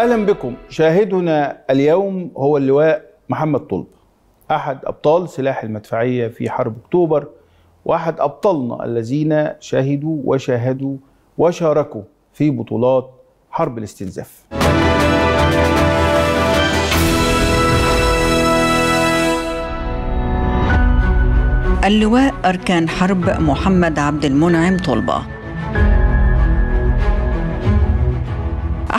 اهلا بكم شاهدنا اليوم هو اللواء محمد طلب احد ابطال سلاح المدفعيه في حرب اكتوبر واحد ابطالنا الذين شهدوا وشاهدوا وشاركوا في بطولات حرب الاستنزاف اللواء أركان حرب محمد عبد المنعم طلبة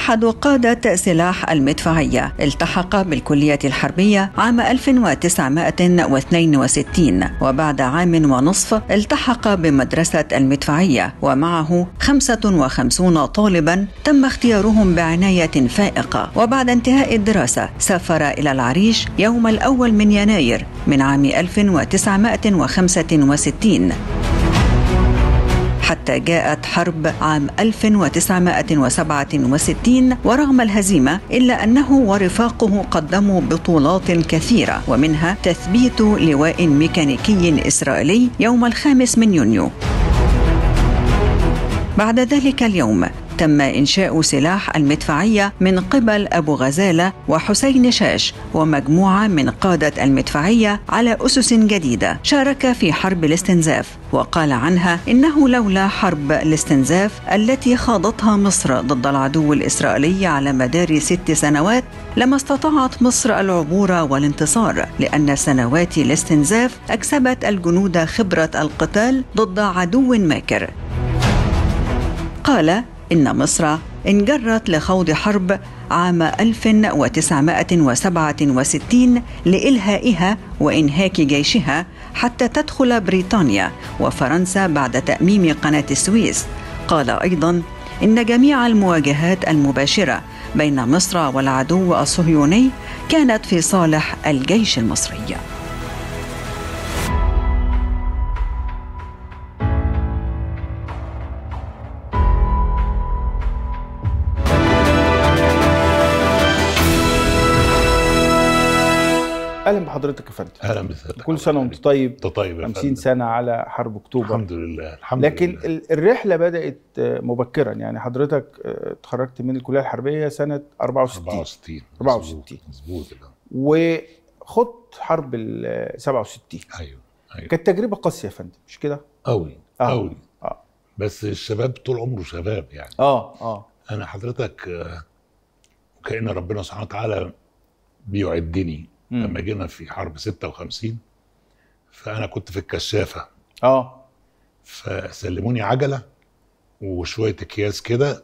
أحد قادة سلاح المدفعية التحق بالكلية الحربية عام 1962 وبعد عام ونصف التحق بمدرسة المدفعية ومعه 55 طالبا تم اختيارهم بعناية فائقة وبعد انتهاء الدراسة سافر إلى العريش يوم الأول من يناير من عام 1965 حتى جاءت حرب عام 1967 ورغم الهزيمة إلا أنه ورفاقه قدموا بطولات كثيرة ومنها تثبيت لواء ميكانيكي إسرائيلي يوم الخامس من يونيو بعد ذلك اليوم تم إنشاء سلاح المدفعية من قبل أبو غزالة وحسين شاش ومجموعة من قادة المدفعية على أسس جديدة شارك في حرب الاستنزاف وقال عنها إنه لولا حرب الاستنزاف التي خاضتها مصر ضد العدو الإسرائيلي على مدار ست سنوات لما استطاعت مصر العبور والانتصار لأن سنوات الاستنزاف أكسبت الجنود خبرة القتال ضد عدو ماكر قال إن مصر انجرت لخوض حرب عام 1967 لإلهائها وإنهاك جيشها حتى تدخل بريطانيا وفرنسا بعد تأميم قناة السويس قال أيضا إن جميع المواجهات المباشرة بين مصر والعدو الصهيوني كانت في صالح الجيش المصري اهلا بحضرتك يا فندم اهلا بحضرتك كل سنه وانت طيب انت طيب يا 50 سنه على حرب اكتوبر الحمد لله الحمد لكن لله لكن الرحله بدات آه، مبكرا يعني حضرتك آه، تخرجت من الكليه الحربيه سنه 64 64 64 مظبوط وخضت حرب ال 67 ايوه ايوه كانت تجربه قاسيه يا فندم مش كده؟ قوي قوي آه،, آه. بس الشباب طول عمره شباب يعني اه اه انا حضرتك كان ربنا سبحانه وتعالى بيعدني مم. لما جينا في حرب 56 فانا كنت في الكشافه اه فسلموني عجله وشويه اكياس كده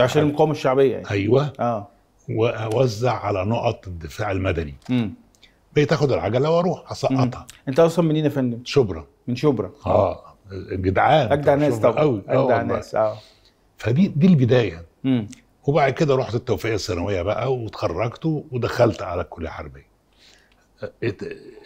عشان آه، المقاومه الشعبيه يعني. ايوه اه واوزع على نقط الدفاع المدني امم بقيت اخد العجله واروح اسقطها انت اصلا منين يا فندم؟ شبرا من شبرا اه, آه. جدعان اجدع ناس طبعا آه اجدع ناس اه فدي دي البدايه مم. وبعد كده رحت التوفيق الثانويه بقى وتخرجت ودخلت على الكليه الحربيه اه،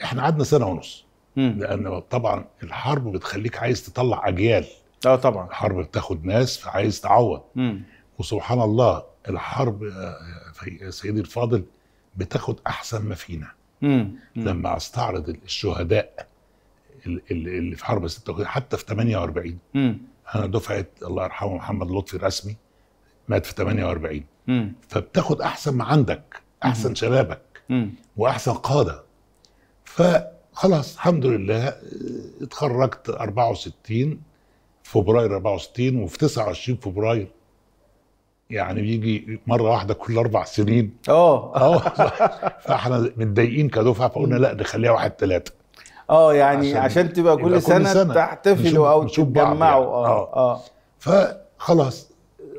احنا قعدنا سنه ونص لان طبعا الحرب بتخليك عايز تطلع اجيال اه طبعا الحرب بتاخد ناس فعايز تعوض مم. وسبحان الله الحرب اه، في سيدي الفاضل بتاخد احسن ما فينا مم. لما استعرض الشهداء اللي في حرب 56 حتى في 48 مم. انا دفعه الله يرحمه محمد لطفي رسمي مات في 48 مم. فبتاخد احسن ما عندك احسن مم. شبابك مم. واحسن قاده فخلاص الحمد لله آه، اتخرجت 64 فبراير 64 وفي 29 فبراير يعني بيجي مره واحده كل اربع سنين اه اه فاحنا متضايقين كدفعه فقلنا لا نخليها واحد ثلاثه اه يعني عشان, عشان تبقى كل, سنه, سنة تحتفلوا او تجمعوا اه اه فخلاص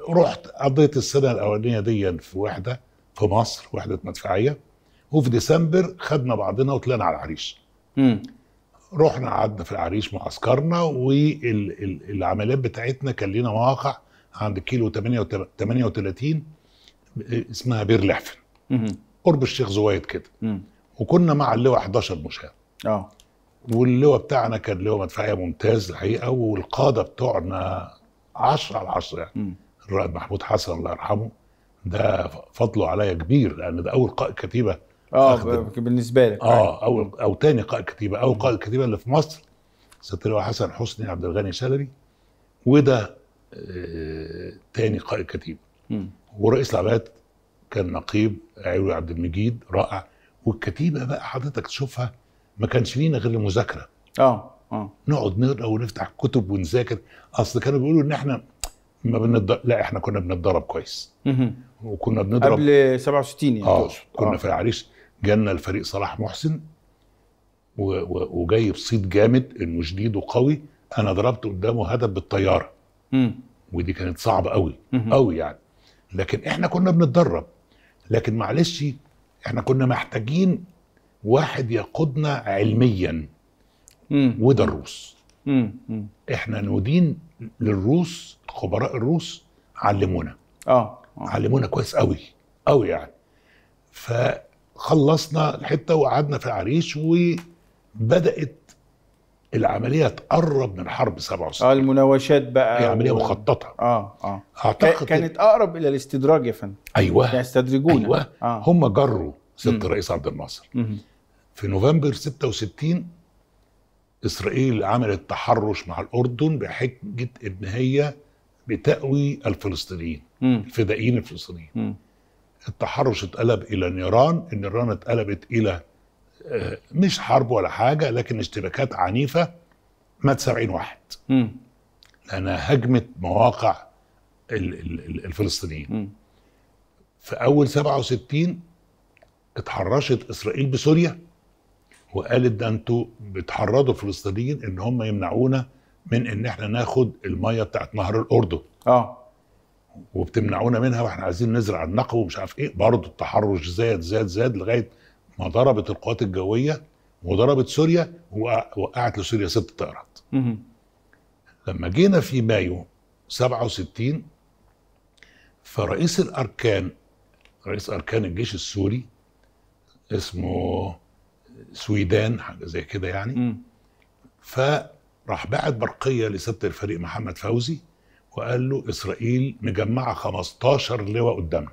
رحت قضيت السنه الاولانيه دي في وحده في مصر وحده مدفعيه وفي ديسمبر خدنا بعضنا وطلعنا على العريش امم رحنا قعدنا في العريش معسكرنا والعمليات بتاعتنا كان لنا مواقع عند كيلو 38 آه، اسمها بير لحفن قرب الشيخ زويد كده م. وكنا مع اللواء 11 مشاة اه واللواء بتاعنا كان لواء مدفعيه ممتاز الحقيقه والقاده بتوعنا 10 على 10 يعني م. الرائد محمود حسن الله يرحمه ده فضله عليا كبير لان يعني ده اول قائد كتيبه اه بالنسبه لك اه أيوة. اول او ثاني قائد كتيبه اول قائد كتيبه اللي في مصر ستر حسن حسني عبد الغني شلبي وده آه تاني قائد كتيبه ورئيس العمليات كان نقيب عيوي عبد المجيد رائع والكتيبه بقى حضرتك تشوفها ما كانش لينا غير المذاكره اه اه نقعد نقرا ونفتح كتب ونذاكر اصل كانوا بيقولوا ان احنا ما بنض... لا احنا كنا بنتدرب كويس وكنا بنضرب قبل 67 يعني اه كنا آه. في العريش جالنا الفريق صلاح محسن و... و... وجاي بصيد جامد انه شديد وقوي انا ضربت قدامه هدف بالطياره ودي كانت صعبه قوي قوي يعني لكن احنا كنا بنتدرب لكن معلش احنا كنا محتاجين واحد يقودنا علميا وده الروس احنا نودين للروس خبراء الروس علمونا آه. اه علمونا كويس قوي قوي يعني فخلصنا الحته وقعدنا في عريش وبدات العمليه تقرب من حرب 67 اه المناوشات بقى هي عمليه و... مخططه اه اه اعتقد كانت اقرب الى الاستدراج يا فندم ايوه يستدرجونا ايوه آه. هم جروا ست الرئيس عبد الناصر في نوفمبر 66 إسرائيل عملت تحرش مع الأردن بحجة إن هي بتأوي الفلسطينيين الفدائيين الفلسطينيين التحرش اتقلب إلى نيران النيران اتقلبت إلى آه، مش حرب ولا حاجة لكن اشتباكات عنيفة مات 70 واحد لأنها هجمت مواقع الفلسطينيين في أول 67 اتحرشت إسرائيل بسوريا وقالت ده انتوا بتحرضوا الفلسطينيين ان هم يمنعونا من ان احنا ناخد الميه بتاعت نهر الاردن اه وبتمنعونا منها واحنا عايزين نزرع النقو ومش عارف ايه برضه التحرش زاد زاد زاد لغايه ما ضربت القوات الجويه وضربت سوريا ووقعت لسوريا ست طائرات لما جينا في مايو 67 فرئيس الاركان رئيس اركان الجيش السوري اسمه سويدان حاجه زي كده يعني م. فراح بعت برقيه لسبت الفريق محمد فوزي وقال له اسرائيل مجمعه 15 لواء قدامنا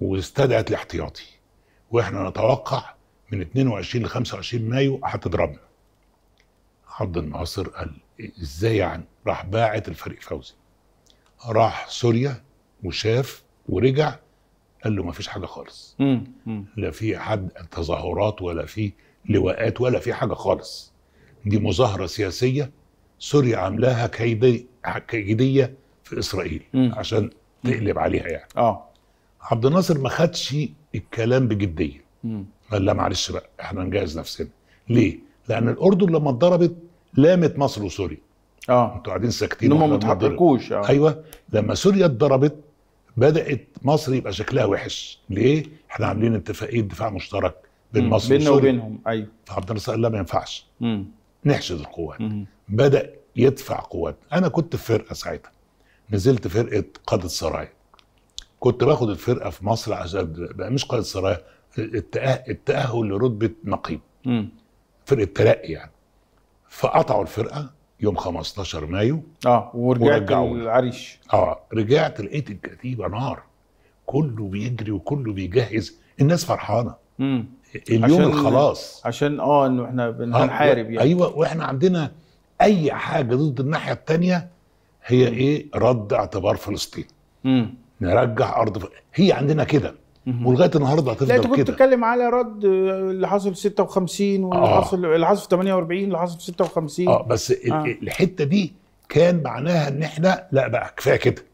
واستدعت الاحتياطي واحنا نتوقع من 22 ل 25 مايو هتضربنا عبد الناصر قال ازاي يعني راح باعت الفريق فوزي راح سوريا وشاف ورجع قال له ما فيش حاجه خالص مم. لا في حد تظاهرات ولا في لواءات ولا في حاجه خالص دي مظاهره سياسيه سوريا عاملاها كيدي كيديه في اسرائيل مم. عشان تقلب عليها يعني اه عبد الناصر ما خدش الكلام بجديه قال لا معلش بقى احنا نجهز نفسنا ليه؟ لان الاردن لما اتضربت لامت مصر وسوريا اه انتوا قاعدين ساكتين ما تحركوش آه. ايوه لما سوريا اتضربت بدات مصر يبقى شكلها وحش ليه احنا عاملين اتفاقيه دفاع مشترك بين مصر بيننا وبينهم ايوه فعبد الناصر قال لا ما ينفعش مم. نحشد القوات مم. بدا يدفع قوات انا كنت في فرقه ساعتها نزلت فرقه قاده سرايا كنت باخد الفرقه في مصر عشان بقى مش قاده سرايا التاهل لرتبه نقيب فرقه ترقي يعني فقطعوا الفرقه يوم 15 مايو اه ورجعت العريش اه رجعت لقيت الكتيبه نار كله بيجري وكله بيجهز الناس فرحانه امم اليوم عشان خلاص عشان اه انه احنا آه، بنحارب يعني ايوه واحنا عندنا اي حاجه ضد الناحيه الثانيه هي مم. ايه رد اعتبار فلسطين امم نرجع ارض ف... هي عندنا كده ولغايه النهارده هتفضل كده انت كنت بتتكلم على رد اللي حصل في 56 واللي آه. حصل اللي حصل في 48 اللي حصل في 56 اه بس آه. الحته دي كان معناها ان احنا لا بقى كفايه كده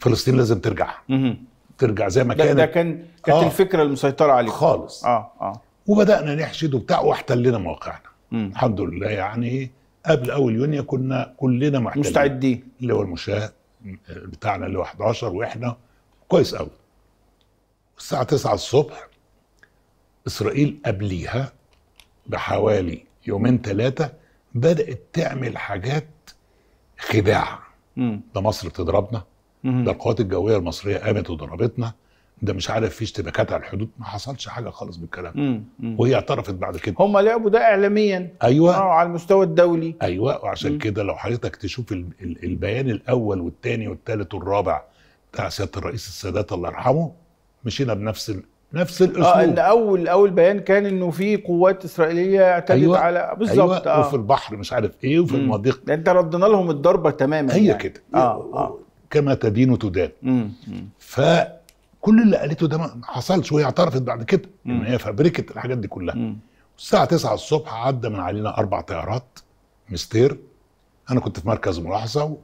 فلسطين لازم ترجع مم. ترجع زي ما كانت ده كان كانت آه. الفكره المسيطره عليه خالص اه اه وبدانا نحشد وبتاع واحتلنا مواقعنا مم. الحمد لله يعني قبل اول يونيو كنا كلنا محتلين مستعدين اللي هو المشاة بتاعنا اللي هو 11 واحنا كويس قوي الساعة 9 الصبح إسرائيل قبليها بحوالي يومين ثلاثة بدأت تعمل حاجات خداع ده مصر بتضربنا ده القوات الجوية المصرية قامت وضربتنا ده مش عارف في اشتباكات على الحدود ما حصلش حاجه خالص بالكلام وهي اعترفت بعد كده هم لعبوا ده اعلاميا ايوه اه على المستوى الدولي ايوه وعشان كده لو حضرتك تشوف البيان الاول والثاني والثالث والرابع بتاع سياده الرئيس السادات الله يرحمه مشينا بنفس ال... نفس آه، الاسلوب اه ان اول اول بيان كان انه في قوات اسرائيليه اعتدت أيوة على أيوة، بالظبط أيوة آه. وفي البحر مش عارف ايه وفي المضيق ده يعني انت ردنا لهم الضربه تماما هي يعني. كده آه. آه. كما تدين تدان فكل اللي قالته ده ما حصلش وهي اعترفت بعد كده ان هي فبركت الحاجات دي كلها الساعه 9 الصبح عدى من علينا اربع طيارات مستير انا كنت في مركز ملاحظه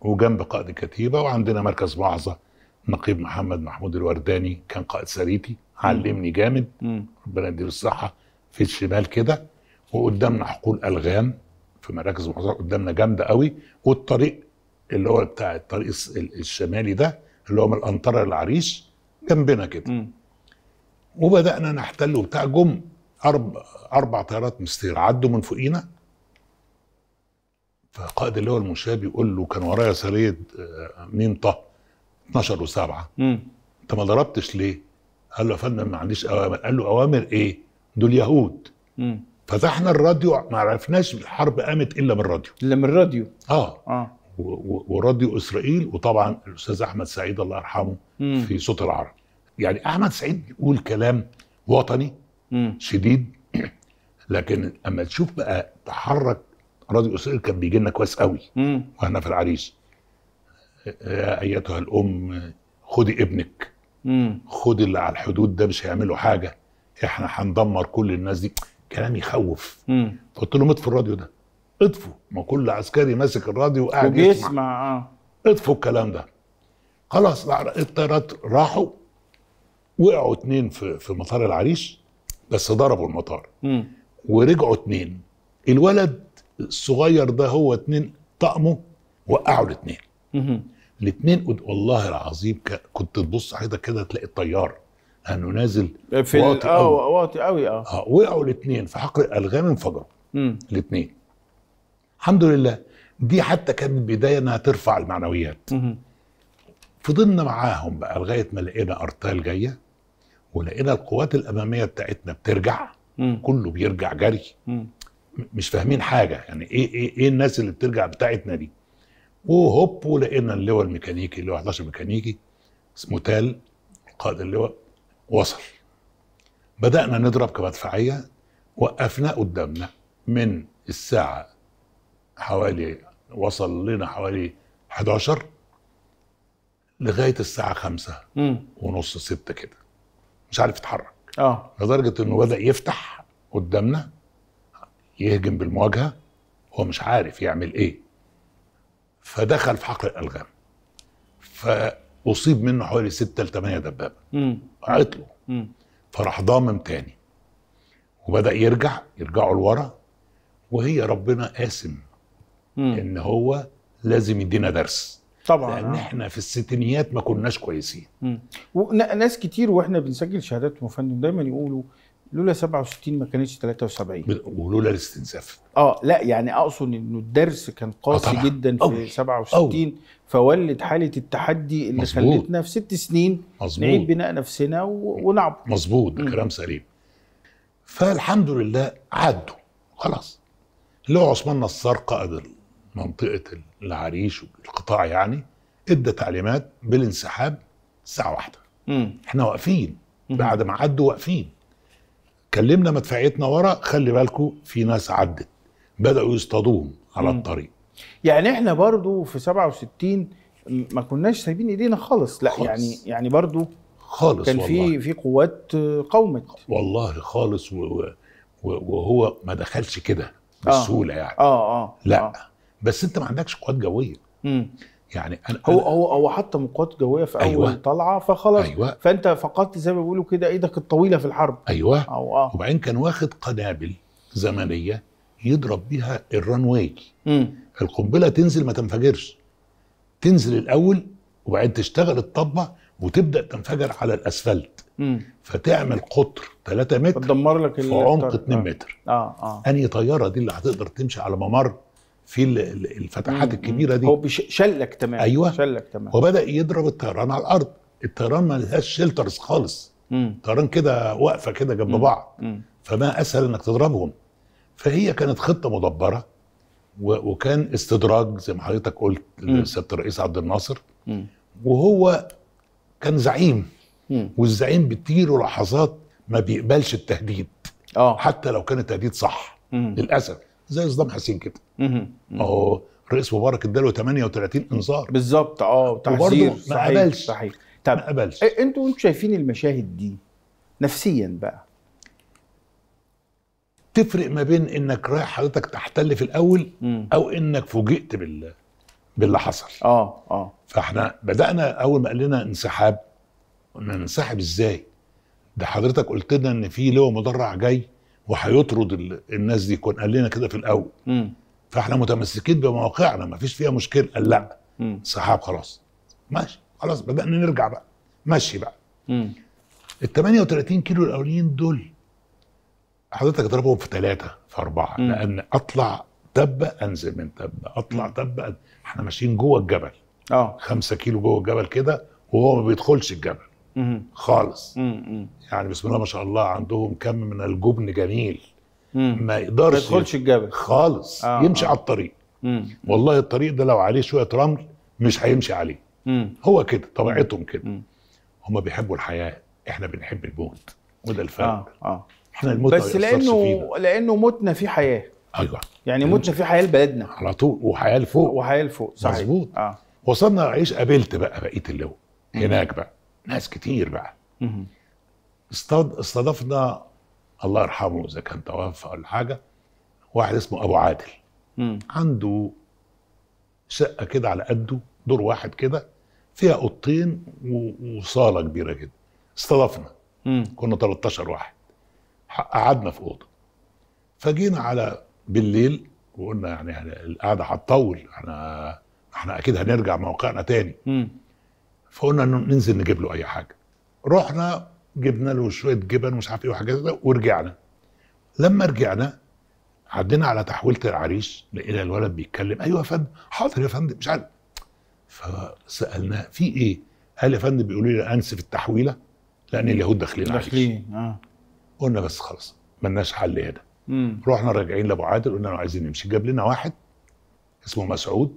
وجنب قائد كتيبه وعندنا مركز ملاحظه نقيب محمد محمود الورداني كان قائد سريتي علمني جامد ربنا يديله الصحه في الشمال كده وقدامنا حقول الغام في مراكز محافظه قدامنا جامده قوي والطريق اللي هو بتاع الطريق الشمالي ده اللي هو من الانطره للعريش جنبنا كده وبدانا نحتل وبتاع جم أربع, اربع طيارات مستير عدوا من فوقينا فقائد اللي هو المشاه بيقول له كان ورايا سريه آه، مين طه 12 و7 انت ما ضربتش ليه؟ قال له يا فندم ما عنديش اوامر قال له اوامر ايه؟ دول يهود فتحنا الراديو ما عرفناش الحرب قامت الا بالراديو الا من الراديو اه اه وراديو اسرائيل وطبعا الاستاذ احمد سعيد الله يرحمه مم. في صوت العرب يعني احمد سعيد يقول كلام وطني مم. شديد لكن اما تشوف بقى تحرك راديو اسرائيل كان بيجي لنا كويس قوي واحنا في العريش يا ايتها الام خدي ابنك خدي اللي على الحدود ده مش هيعملوا حاجه احنا هندمر كل الناس دي كلام يخوف فقلت لهم اطفوا الراديو ده اطفوا ما كل عسكري ماسك الراديو وقاعد يسمع آه. اطفوا الكلام ده خلاص الطيارات راحوا وقعوا اتنين في في مطار العريش بس ضربوا المطار ورجعوا اتنين الولد الصغير ده هو اتنين طقمه وقعوا الاتنين مم. الاثنين والله العظيم كنت تبص حضرتك كده تلاقي الطيار لانه نازل في واطي قوي واطي قوي اه, آه وقعوا الاثنين في حقل الالغام انفجروا الاثنين الحمد لله دي حتى كانت بدايه انها ترفع المعنويات مم. فضلنا معاهم بقى لغايه ما لقينا ارتال جايه ولقينا القوات الاماميه بتاعتنا بترجع مم. كله بيرجع جري مم. مش فاهمين حاجه يعني ايه ايه ايه الناس اللي بترجع بتاعتنا دي وهوب ولقينا اللواء الميكانيكي اللواء 11 ميكانيكي اسمه تال قائد اللواء وصل بدأنا نضرب كمدفعية وقفناه قدامنا من الساعة حوالي وصل لنا حوالي 11 لغاية الساعة 5 ونص 6 كده مش عارف يتحرك اه لدرجة انه بدأ يفتح قدامنا يهجم بالمواجهة هو مش عارف يعمل ايه فدخل في حقل الالغام فاصيب منه حوالي ستة ل 8 دبابه عطلوا فراح ضامم تاني وبدا يرجع يرجعوا لورا وهي ربنا قاسم ان هو لازم يدينا درس طبعا لان احنا في الستينيات ما كناش كويسين ناس كتير واحنا بنسجل شهادات مفندم دايما يقولوا لولا 67 ما كانتش 73 ولولا الاستنزاف اه لا يعني اقصد انه الدرس كان قاسي آه، جدا في أوي. 67 أوي. فولد حاله التحدي اللي مزبوط. خلتنا في ست سنين مزبوط. نعيد بناء نفسنا ونعبر مظبوط كلام سليم فالحمد لله عدوا خلاص اللي هو عثمان نصار قائد منطقه العريش القطاع يعني ادى تعليمات بالانسحاب الساعه واحدة مم. احنا واقفين بعد ما عدوا واقفين كلمنا مدفعيتنا ورا خلي بالكم في ناس عدت بداوا يصطادوهم على الطريق يعني احنا برضو في 67 ما كناش سايبين ايدينا خالص لا خالص. يعني يعني برضو خالص كان في في قوات قومت والله خالص وهو ما دخلش كده آه. بسهوله آه. يعني اه اه لا آه. بس انت ما عندكش قوات جويه يعني أنا هو هو هو حط مقوات جويه في اول أيوة. طلعه فخلاص أيوة. فانت فقدت زي ما بيقولوا كده ايدك الطويله في الحرب ايوه آه. وبعدين كان واخد قنابل زمنيه يضرب بيها الرنواي القنبله تنزل ما تنفجرش تنزل الاول وبعدين تشتغل الطبه وتبدا تنفجر على الاسفلت مم. فتعمل قطر 3 متر تدمر لك في عمق 2 متر آه. اه اه انهي طياره دي اللي هتقدر تمشي على ممر في الفتحات الكبيره دي هو شلك تمام ايوه شلك تمام وبدا يضرب الطيران على الارض الطيران ما لهاش شيلترز خالص الطيران كده واقفه كده جنب بعض مم. فما اسهل انك تضربهم فهي كانت خطه مدبره وكان استدراج زي ما حضرتك قلت لسياده الرئيس عبد الناصر وهو كان زعيم والزعيم بتجيله لحظات ما بيقبلش التهديد آه. حتى لو كان التهديد صح للاسف زي صدام حسين كده هو الرئيس مبارك اداله 38 انذار بالظبط اه تحذير ما قبلش صحيح طب ما قبلش انتوا انتوا شايفين المشاهد دي نفسيا بقى تفرق ما بين انك رايح حضرتك تحتل في الاول مم. او انك فوجئت بال باللي حصل اه اه فاحنا بدانا اول ما قال لنا انسحاب قلنا ننسحب ازاي ده حضرتك قلت لنا ان في لواء مدرع جاي وهيطرد الناس دي كان قال لنا كده في الاول مم. فاحنا متمسكين بمواقعنا ما فيش فيها مشكله قال لا سحاب خلاص ماشي خلاص بدانا نرجع بقى ماشي بقى ال 38 كيلو الاولين دول حضرتك اضربهم في ثلاثه في اربعه مم. لان اطلع تبه انزل من تبه اطلع تبه احنا ماشيين جوه الجبل اه 5 كيلو جوه الجبل كده وهو ما بيدخلش الجبل خالص يعني بسم الله ما شاء الله عندهم كم من الجبن جميل ما يقدرش ما يدخلش الجبل خالص آه يمشي آه. على الطريق مم. والله الطريق ده لو عليه شويه رمل مش هيمشي عليه مم. هو كده طبيعتهم كده هم بيحبوا الحياه احنا بنحب الموت وده الفرق آه. آه. احنا الموت بس لانه فينا. لانه موتنا فيه حياه ايوه يعني موتنا فيه حياه لبلدنا على طول وحياه لفوق وحياه لفوق صحيح مظبوط آه. وصلنا عيش قابلت بقى بقيه اللي هو هناك بقى ناس كتير بقى استض... استضفنا الله يرحمه اذا كان توفى ولا حاجه واحد اسمه ابو عادل مم. عنده شقه كده على قده دور واحد كده فيها اوضتين و... وصاله كبيره جدا استضفنا مم. كنا 13 واحد قعدنا في اوضه فجينا على بالليل وقلنا يعني القعده هتطول احنا احنا اكيد هنرجع موقعنا تاني مم. فقلنا ننزل نجيب له اي حاجه رحنا جبنا له شويه جبن ومش عارف ايه وحاجات كده ورجعنا لما رجعنا عدينا على تحويله العريس لقينا الولد بيتكلم ايوه يا فندم حاضر يا فندم مش عارف فسالناه في ايه؟ قال يا فندم بيقولوا لي انسف التحويله لان اليهود داخلين داخلين اه قلنا بس خلاص ملناش حل هنا رحنا راجعين لابو عادل قلنا له عايزين نمشي جاب لنا واحد اسمه مسعود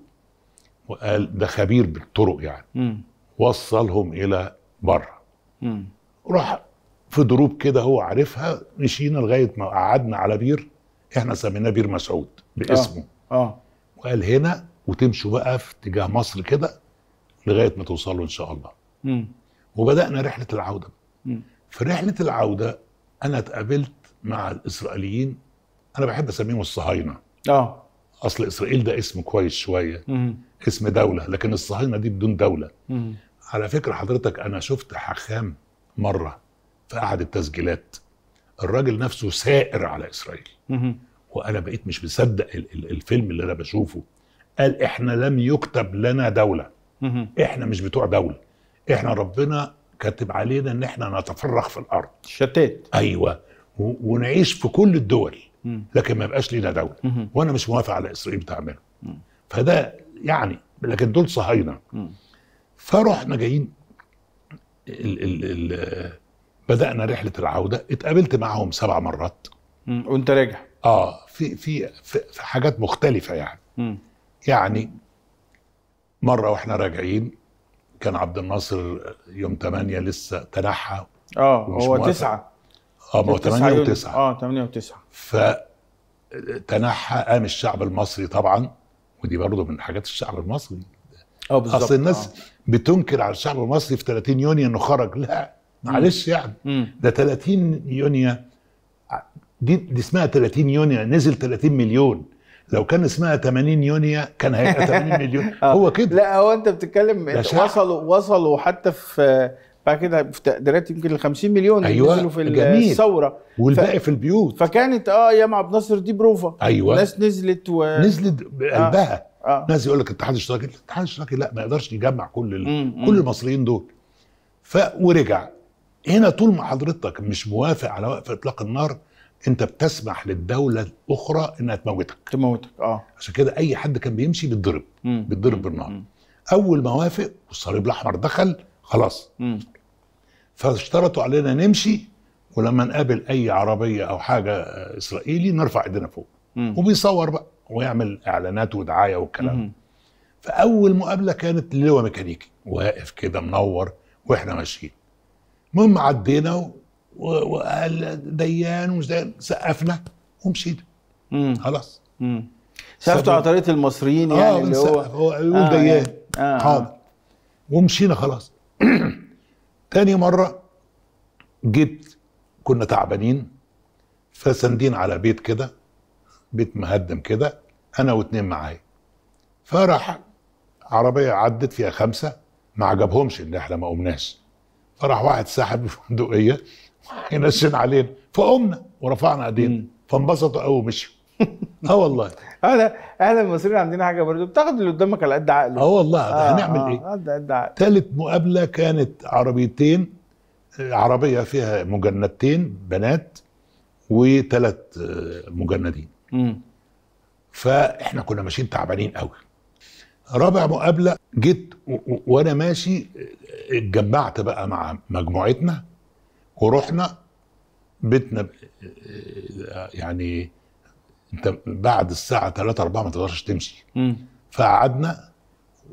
وقال ده خبير بالطرق يعني مم. وصلهم الى بره راح في دروب كده هو عارفها مشينا لغايه ما قعدنا على بير احنا سميناه بير مسعود باسمه اه, آه. وقال هنا وتمشوا بقى في اتجاه مصر كده لغايه ما توصلوا ان شاء الله م. وبدانا رحله العوده م. في رحله العوده انا اتقابلت مع الاسرائيليين انا بحب اسميهم الصهاينه اه اصل اسرائيل ده اسم كويس شويه م. اسم دوله لكن الصهاينه دي بدون دوله م. على فكره حضرتك انا شفت حخام مره في احد التسجيلات الراجل نفسه سائر على اسرائيل وانا بقيت مش مصدق الفيلم اللي انا بشوفه قال احنا لم يكتب لنا دوله احنا مش بتوع دوله احنا ربنا كاتب علينا ان احنا نتفرغ في الارض شتات ايوه ونعيش في كل الدول لكن ما يبقاش لينا دوله وانا مش موافق على اسرائيل تعمله فده يعني لكن دول صهاينه فرحنا جايين ال ال ال بدانا رحله العوده اتقابلت معهم سبع مرات وانت راجع اه في في في, في حاجات مختلفه يعني م. يعني مره واحنا راجعين كان عبد الناصر يوم 8 لسه تنحى اه هو 9 اه هو 8 و9 اه 8 و9 ف تنحى قام الشعب المصري طبعا ودي برضه من حاجات الشعب المصري اه بالظبط اصل الناس أوه. بتنكر على الشعب المصري في 30 يونيو انه خرج لا معلش يعني مم. ده 30 يونيو دي, دي اسمها 30 يونيو نزل 30 مليون لو كان اسمها 80 يونيو كان هيبقى 80 مليون آه. هو كده لا هو انت بتتكلم وصلوا وصلوا حتى في بعد كده في تقديرات يمكن ال 50 مليون أيوة نزلوا في جميل. الثوره والباقي ف... في البيوت فكانت اه ايام عبد الناصر دي بروفه ايوه الناس نزلت و... نزلت بقلبها آه. آه. ناس يقول لك الاتحاد الاشتراكي الاتحاد الاشتراكي لا ما يقدرش يجمع كل ال... كل المصريين دول ف ورجع هنا طول ما حضرتك مش موافق على وقف اطلاق النار انت بتسمح للدوله الاخرى انها تموتك تموتك اه عشان كده اي حد كان بيمشي بيتضرب بيتضرب بالنار مم. اول ما وافق والصليب الاحمر دخل خلاص فاشترطوا علينا نمشي ولما نقابل اي عربيه او حاجه آه، اسرائيلي نرفع ايدينا فوق مم. وبيصور بقى ويعمل اعلانات ودعايه والكلام فاول مقابله كانت للواء ميكانيكي واقف كده منور واحنا ماشيين المهم عدينا وقال ديان ومش ديان سقفنا ومشينا خلاص سقفتوا على طريقه المصريين يعني آه اللي هو هو يقول آه ديان يعني. آه،, آه حاضر ومشينا خلاص تاني مره جيت كنا تعبانين فساندين على بيت كده بيت مهدم كده انا واتنين معايا فراح عربيه عدت فيها خمسه ما عجبهمش ان احنا ما قمناش فراح واحد ساحب الفندقيه ينشن علينا فقمنا ورفعنا ايدينا فانبسطوا قوي ومشوا اه والله انا احنا المصريين عندنا حاجه برضه بتاخد اللي قدامك على قد عقله اه والله آه، هنعمل آه، ايه؟ على آه، قد عقله ثالث مقابله كانت عربيتين عربيه فيها مجندتين بنات وثلاث مجندين مم. فاحنا كنا ماشيين تعبانين قوي رابع مقابله جيت وانا ماشي اتجمعت بقى مع مجموعتنا ورحنا بيتنا يعني انت بعد الساعه 3 4 ما تقدرش تمشي فقعدنا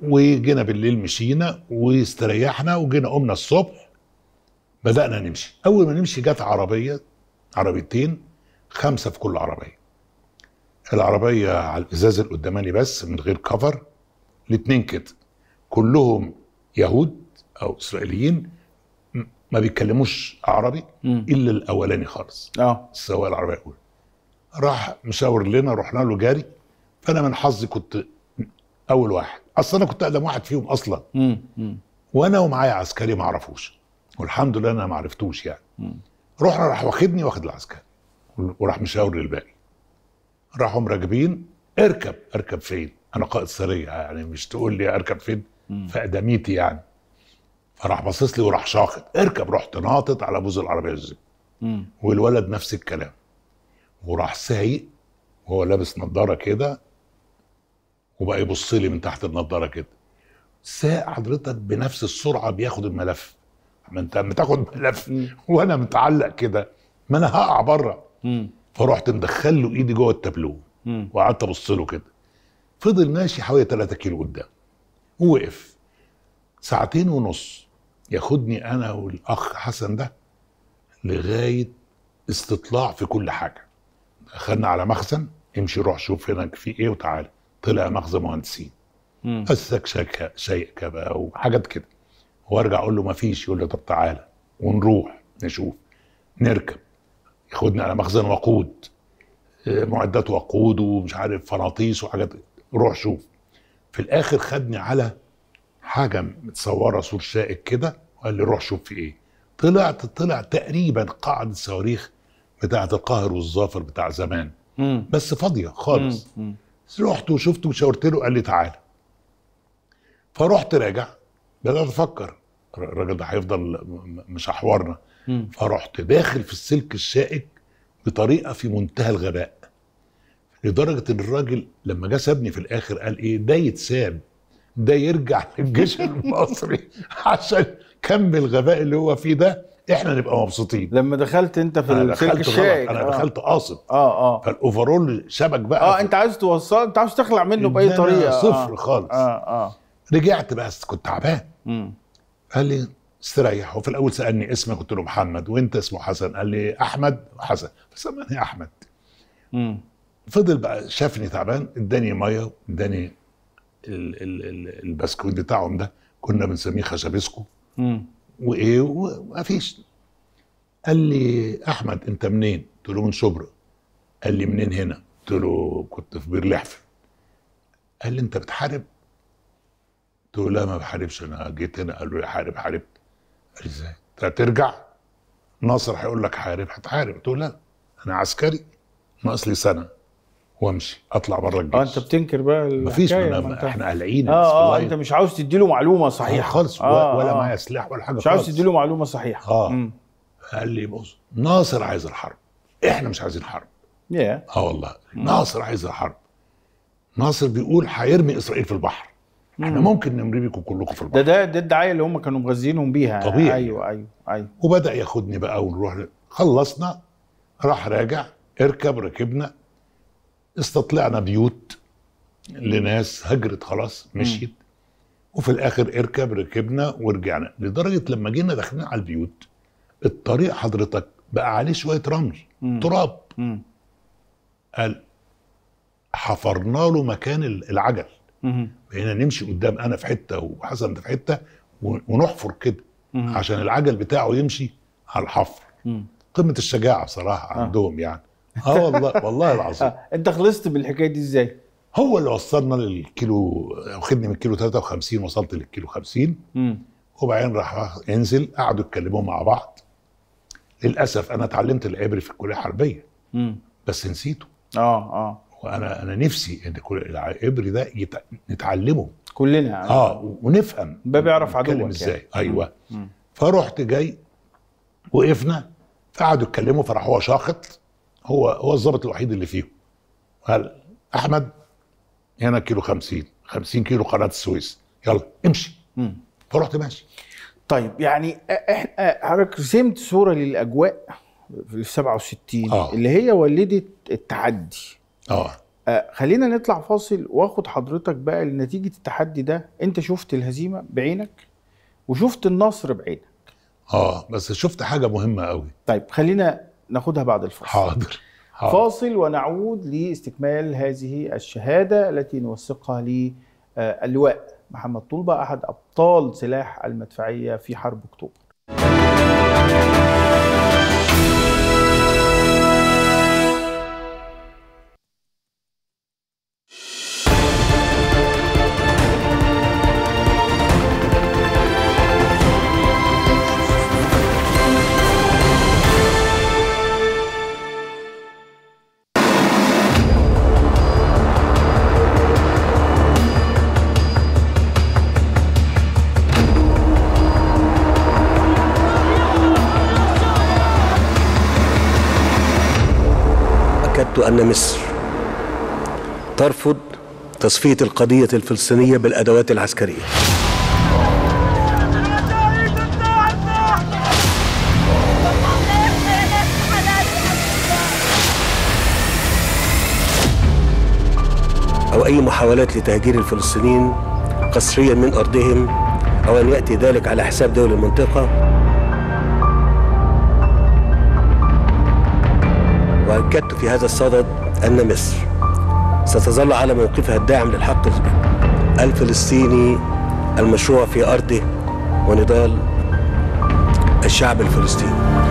وجينا بالليل مشينا واستريحنا وجينا قمنا الصبح بدانا نمشي اول ما نمشي جت عربيه عربيتين خمسه في كل عربيه العربيه على الازاز القداماني بس من غير كفر الاتنين كده كلهم يهود او اسرائيليين ما بيتكلموش عربي الا الاولاني خالص اه السواق العربيه الاولى راح مشاور لنا رحنا له جاري فانا من حظي كنت اول واحد اصل انا كنت اقدم واحد فيهم اصلا مم. مم. وانا ومعايا عسكري ما اعرفوش والحمد لله انا ما عرفتوش يعني مم. رحنا راح واخدني واخد العسكري وراح مشاور للباقي راحوا مراكبين اركب اركب فين انا قائد سريه يعني مش تقول لي اركب فين في يعني فراح باصص لي وراح شاخط اركب رحت ناطط على بوز العربيه الزب والولد نفس الكلام وراح سايق وهو لابس نظاره كده وبقى يبص لي من تحت النظاره كده ساق حضرتك بنفس السرعه بياخد الملف ما انت بتاخد ملف وانا متعلق كده ما انا هقع بره فرحت مدخل له ايدي جوه التابلو وقعدت ابص له كده فضل ماشي حوالي 3 كيلو قدام ووقف ساعتين ونص ياخدني انا والاخ حسن ده لغايه استطلاع في كل حاجه اخدنا على مخزن امشي روح شوف هناك في ايه وتعالى طلع مخزن مهندسين استكشف شيء بقى وحاجات كده وارجع اقول له ما فيش يقول لي طب تعالى ونروح نشوف نركب ياخدني على مخزن وقود آه، معدات وقود ومش عارف فراطيس وحاجات روح شوف في الاخر خدني على حاجه متصوره سور شائك كده وقال لي روح شوف في ايه طلعت طلع تقريبا قاعدة الصواريخ بتاعة القاهر والظافر بتاع زمان مم. بس فاضية خالص رحت وشفته وشاورت له قال لي تعالى فرحت راجع بدأت أفكر الراجل ده هيفضل مش حوارنا فرحت داخل في السلك الشائك بطريقه في منتهى الغباء لدرجه ان الراجل لما جه سابني في الاخر قال ايه ده يتساب ده يرجع للجيش المصري عشان كم الغباء اللي هو فيه ده احنا نبقى مبسوطين لما دخلت انت في السلك الشائك انا آه. دخلت قاصد اه اه فالاوفرول شبك بقى اه انت عايز توصل انت عايز تخلع منه باي طريقه آه. صفر آه. خالص اه اه رجعت بقى كنت تعبان قال لي استريح وفي الاول سالني اسمك قلت له محمد وانت اسمه حسن قال لي احمد حسن فسماني احمد مم. فضل بقى شافني تعبان اداني ميه اداني البسكوت بتاعهم ده كنا بنسميه خشبسكو وايه ومفيش قال لي احمد انت منين؟ قلت له من شبرا قال لي منين هنا؟ قلت له كنت في بير لحف قال لي انت بتحارب؟ قلت له لا ما بحاربش انا جيت هنا قالوا لي حارب حاربت ازاي؟ هترجع ناصر هيقول لك حارب هتحارب تقول لا انا عسكري ناقص لي سنه وامشي اطلع بره الجيش اه انت بتنكر بقى مفيش انت... احنا قلعين اه اه انت مش عاوز تدي له معلومه آه، صحيحه خالص آه ولا آه معايا سلاح ولا حاجه مش عاوز تدي له معلومه صحيحه اه م. قال لي بص ناصر عايز الحرب احنا مش عايزين حرب yeah. اه والله ناصر عايز الحرب ناصر بيقول هيرمي اسرائيل في البحر احنا ممكن نمر بيكم كلكم في البحر ده ده ده الدعايه اللي هم كانوا مغذينهم بيها طبيعي ايوه ايوه ايوه وبدا ياخدني بقى ونروح خلصنا راح راجع اركب ركبنا استطلعنا بيوت لناس هجرت خلاص مشيت وفي الاخر اركب ركبنا ورجعنا لدرجه لما جينا داخلين على البيوت الطريق حضرتك بقى عليه شويه رمل تراب قال حفرنا له مكان العجل بقينا نمشي قدام انا في حته وحسن في حته ونحفر كده عشان العجل بتاعه يمشي على الحفر قمه الشجاعه بصراحه آه. عندهم يعني اه والله والله العظيم آه، انت خلصت بالحكايه دي ازاي؟ هو اللي وصلنا للكيلو واخدني من الكيلو 53 وصلت للكيلو 50 وبعدين راح انزل قعدوا يتكلموا مع بعض للاسف انا اتعلمت العبري في الكليه الحربيه بس نسيته اه اه وانا انا نفسي ان كل العبري ده نتعلمه كلنا يعني. اه ونفهم باب يعرف عدوك يعني. ازاي ايوه مم. فرحت جاي وقفنا فقعدوا يتكلموا فراح هو شاخط هو هو الظابط الوحيد اللي فيهم قال احمد هنا كيلو 50 50 كيلو قناه السويس يلا امشي مم. فرحت ماشي طيب يعني احنا حضرتك رسمت صوره للاجواء في 67 آه. اللي هي ولدت التحدي آه. اه خلينا نطلع فاصل واخد حضرتك بقى لنتيجه التحدي ده انت شفت الهزيمه بعينك وشفت النصر بعينك اه بس شفت حاجه مهمه قوي طيب خلينا ناخدها بعد الفاصل حاضر حاضر فاصل ونعود لاستكمال هذه الشهاده التي نوثقها آه، للواء محمد طلبه احد ابطال سلاح المدفعيه في حرب اكتوبر أن مصر ترفض تصفية القضية الفلسطينية بالأدوات العسكرية أو أي محاولات لتهجير الفلسطينيين قسريا من أرضهم أو أن يأتي ذلك على حساب دول المنطقة وأكدت في هذا الصدد أن مصر ستظل على موقفها الداعم للحق الفلسطيني المشروع في أرضه ونضال الشعب الفلسطيني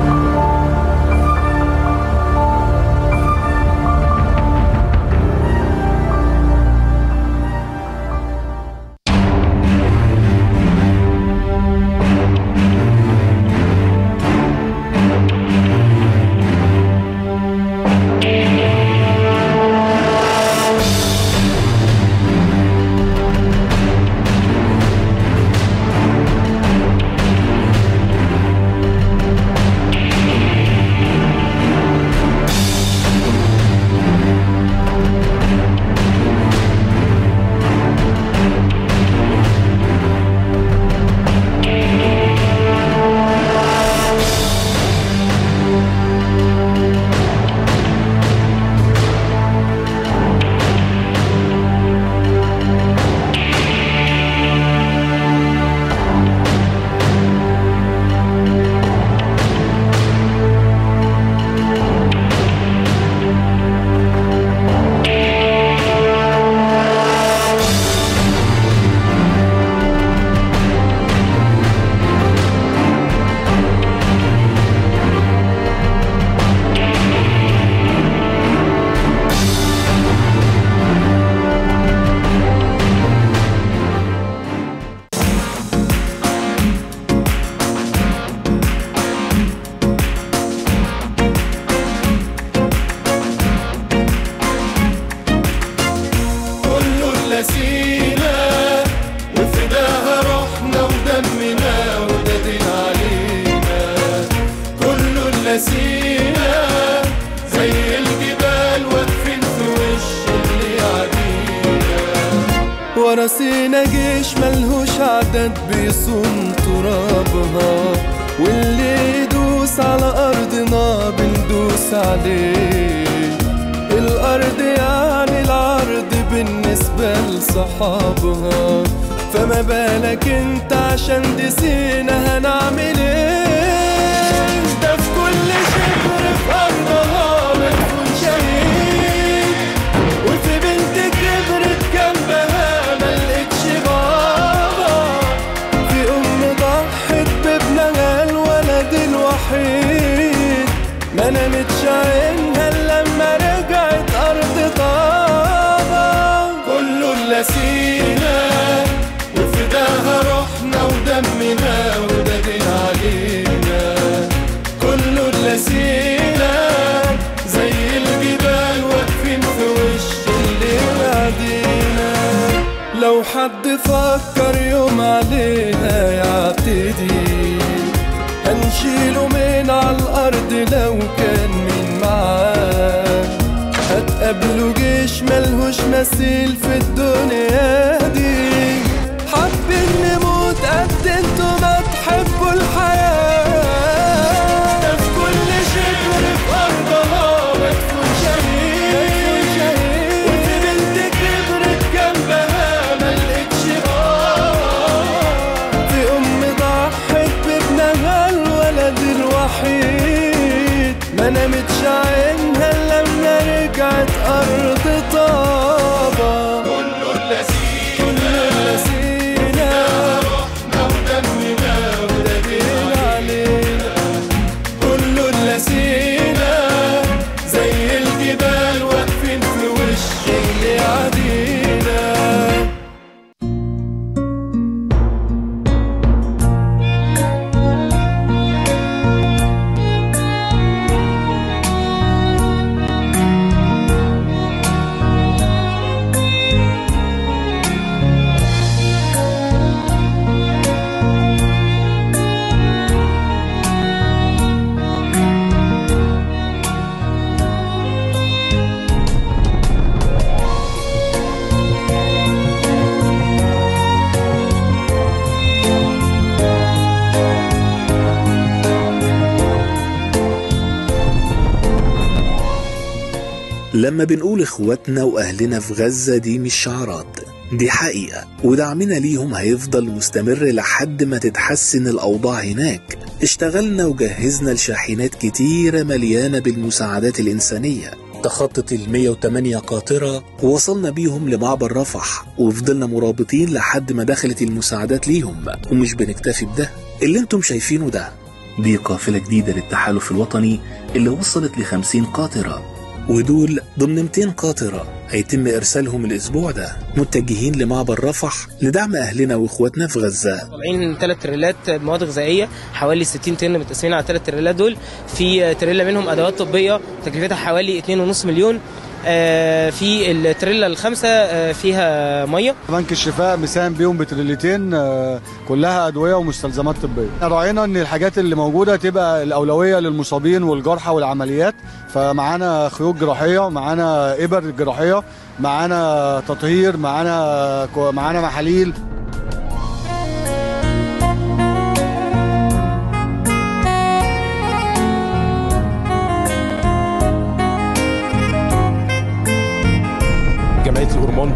لما بنقول اخواتنا واهلنا في غزة دي مش شعارات دي حقيقة ودعمنا ليهم هيفضل مستمر لحد ما تتحسن الأوضاع هناك اشتغلنا وجهزنا لشاحنات كتيرة مليانة بالمساعدات الإنسانية تخطت ال 108 قاطرة ووصلنا بيهم لمعبر رفح وفضلنا مرابطين لحد ما دخلت المساعدات ليهم ومش بنكتفي بده اللي انتم شايفينه ده دي قافلة جديدة للتحالف الوطني اللي وصلت ل 50 قاطرة ودول ضمن 200 قاطرة هيتم إرسالهم الأسبوع ده متجهين لمعبر رفح لدعم أهلنا وإخواتنا في غزة طبعين ثلاث تريلات مواد غذائية حوالي 60 طن متقسمين على ثلاث تريلات دول في تريلة منهم أدوات طبية تكلفتها حوالي 2.5 مليون آه، في التريلا الخمسه آه، فيها ميه بنك الشفاء مساهم بيهم بتريلتين آه، كلها ادويه ومستلزمات طبيه راينا ان الحاجات اللي موجوده تبقى الاولويه للمصابين والجرحى والعمليات فمعانا خيوط جراحيه معانا ابر جراحيه معانا تطهير معانا معانا محاليل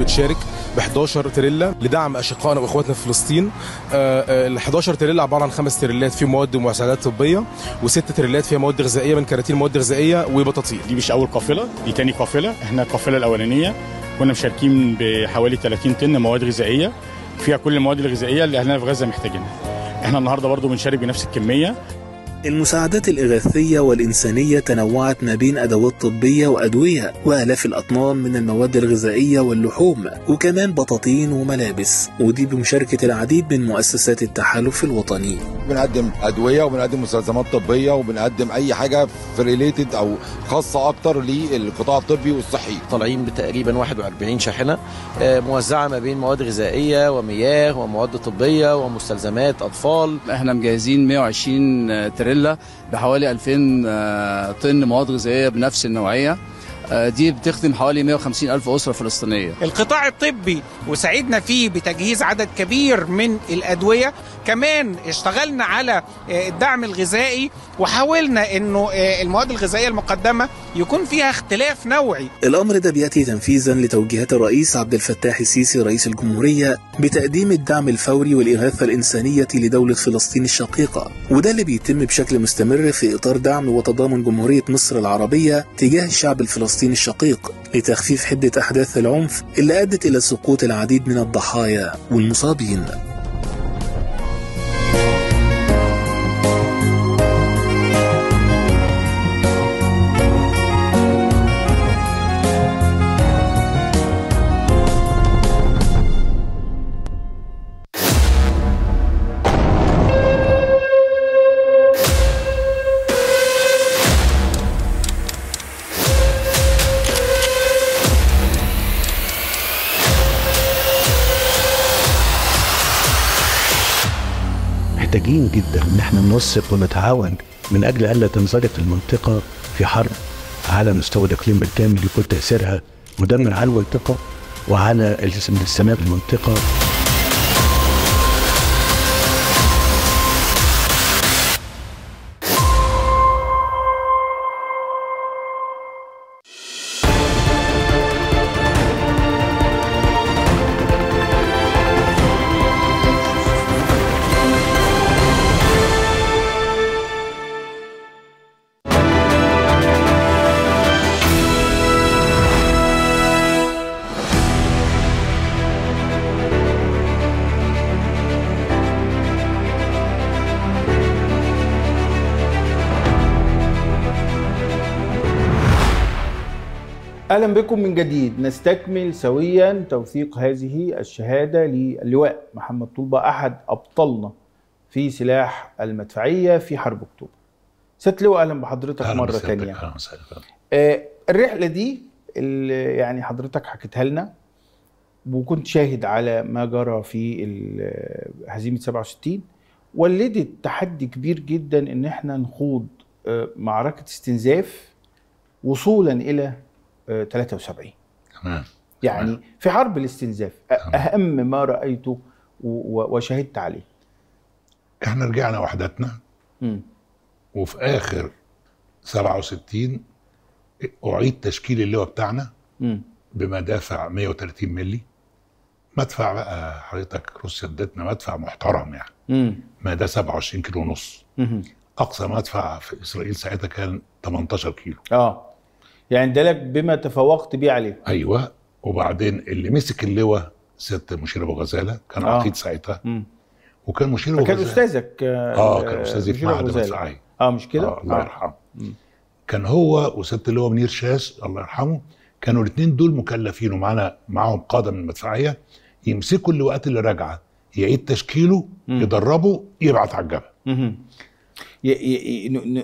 بتشارك ب 11 تريلا لدعم اشقائنا واخواتنا في فلسطين آه، آه، ال 11 تريلا عباره عن خمس تريلات فيه مواد ومساعدات طبيه وست تريلات فيها مواد غذائيه من كراتين مواد غذائيه وبطاطين دي مش اول قافله دي تاني قافله احنا القافله الاولانيه كنا مشاركين بحوالي 30 طن مواد غذائيه فيها كل المواد الغذائيه اللي اهلنا في غزه محتاجينها احنا النهارده برضو بنشارك بنفس الكميه المساعدات الإغاثية والإنسانية تنوعت ما بين أدوات طبية وأدوية وآلاف الأطنان من المواد الغذائية واللحوم وكمان بطاطين وملابس ودي بمشاركة العديد من مؤسسات التحالف الوطني بنقدم أدوية وبنقدم مستلزمات طبية وبنقدم أي حاجة في ريليتد أو خاصة أكتر للقطاع الطبي والصحي طالعين بتقريبا 41 شاحنة آه، موزعة ما بين مواد غذائية ومياه ومواد طبية ومستلزمات أطفال احنا مجهزين 120 تريل فيلا بحوالي 2000 آه، طن مواد غذائيه بنفس النوعيه آه، دي بتخدم حوالي 150 ألف أسرة فلسطينية القطاع الطبي وساعدنا فيه بتجهيز عدد كبير من الأدوية كمان اشتغلنا على آه، الدعم الغذائي وحاولنا أنه آه، المواد الغذائية المقدمة يكون فيها اختلاف نوعي الأمر ده بيأتي تنفيذا لتوجيهات الرئيس عبد الفتاح السيسي رئيس الجمهورية بتقديم الدعم الفوري والإغاثة الإنسانية لدولة فلسطين الشقيقة وده اللي بيتم بشكل مستمر في إطار دعم وتضامن جمهورية مصر العربية تجاه الشعب الفلسطيني فلسطين الشقيق لتخفيف حدة أحداث العنف اللي أدت إلى سقوط العديد من الضحايا والمصابين محتاجين جدا ان احنا ننسق ونتعاون من اجل الا تنزلق المنطقه في حرب على مستوى الاقليم بالكامل يكون تاثيرها مدمر على المنطقه وعلى السماء المنطقه اهلا بكم من جديد نستكمل سويا توثيق هذه الشهاده للواء محمد طلبه احد ابطالنا في سلاح المدفعيه في حرب اكتوبر. ست لواء اهلا بحضرتك أهلا مره ثانيه. اهلا وسهلا آه، الرحله دي اللي يعني حضرتك حكيتها لنا وكنت شاهد على ما جرى في هزيمه 67 ولدت تحدي كبير جدا ان احنا نخوض آه، معركه استنزاف وصولا الى 73 تمام يعني في حرب الاستنزاف اهم ما رايته وشهدت عليه احنا رجعنا وحدتنا وفي اخر 67 اعيد تشكيل اللواء بتاعنا بمدافع 130 مللي مدفع بقى حضرتك روسيا ادتنا مدفع محترم يعني م. مدى 27 كيلو ونص اقصى مدفع في اسرائيل ساعتها كان 18 كيلو اه يعني ده لك بما تفوقت بيه عليه ايوه وبعدين اللي مسك اللواء سياده مشير ابو غزاله كان آه. عقيد ساعتها مم. وكان مشير ابو غزاله كان استاذك آه،, اه كان استاذي في معهد المدفعيه اه مش كده؟ آه الله آه. يرحمه كان هو وسياده اللواء منير شاس الله يرحمه كانوا الاثنين دول مكلفين ومعانا معاهم قاده من المدفعيه يمسكوا اللواءات اللي راجعه يعيد تشكيله مم. يدربه يبعت على الجبهه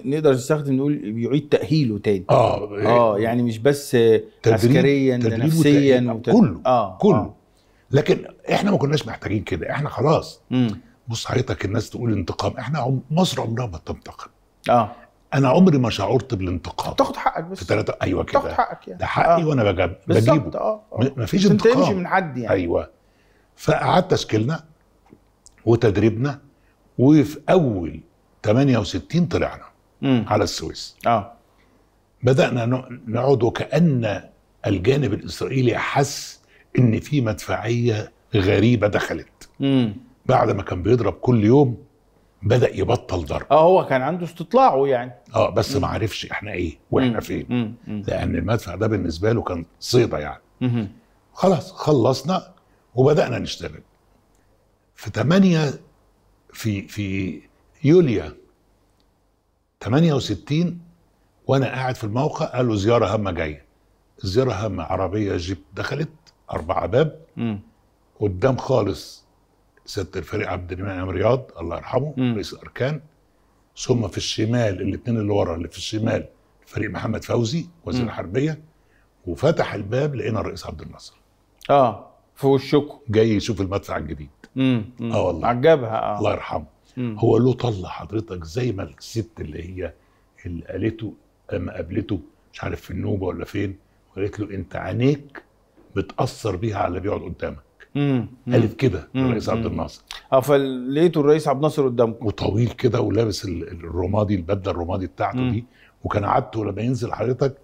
نقدر نستخدم نقول بيعيد تاهيله تاني اه اه إيه. يعني مش بس تدريب عسكريا تدريب نفسيا وت... آه، كله آه كله آه. لكن احنا ما كناش محتاجين كده احنا خلاص بص حضرتك الناس تقول انتقام احنا عم مصر عمرها ما تنتقم اه انا عمري ما شعرت بالانتقام تاخد حقك بس في ايوه كده تاخد حقك يعني ده حقي آه. وانا بجب... بجيبه اه, آه. مفيش انتقام تمشي من حد يعني ايوه فقعدت تشكيلنا وتدريبنا وفي اول 68 طلعنا مم. على السويس اه بدانا نعود وكان الجانب الاسرائيلي حس ان في مدفعيه غريبه دخلت مم. بعد ما كان بيضرب كل يوم بدا يبطل ضرب اه هو كان عنده استطلاعه يعني اه بس مم. ما عرفش احنا ايه واحنا مم. فين مم. لان المدفع ده بالنسبه له كان صيده يعني مم. خلاص خلصنا وبدانا نشتغل في 8 في في يوليا 68 وانا قاعد في الموقع قالوا زياره هامه جايه زياره هامه عربيه جيب دخلت اربع باب قدام خالص سياده الفريق عبد المنعم رياض الله يرحمه رئيس الاركان ثم في الشمال الاثنين اللي ورا اللي في الشمال فريق محمد فوزي وزير الحربيه وفتح الباب لقينا الرئيس عبد الناصر اه في وشكم جاي يشوف المدفع الجديد امم اه والله عجبها اه الله يرحمه مم. هو له طلع حضرتك زي ما الست اللي هي اللي قالته لما قابلته مش عارف في النوبه ولا فين وقالت له انت عينيك بتاثر بيها على اللي بيقعد قدامك مم. قالت كده الرئيس عبد الناصر اه فلقيته الرئيس عبد الناصر قدامكم وطويل كده ولابس الرمادي البدله الرمادي بتاعته مم. دي وكان عادته لما ينزل حضرتك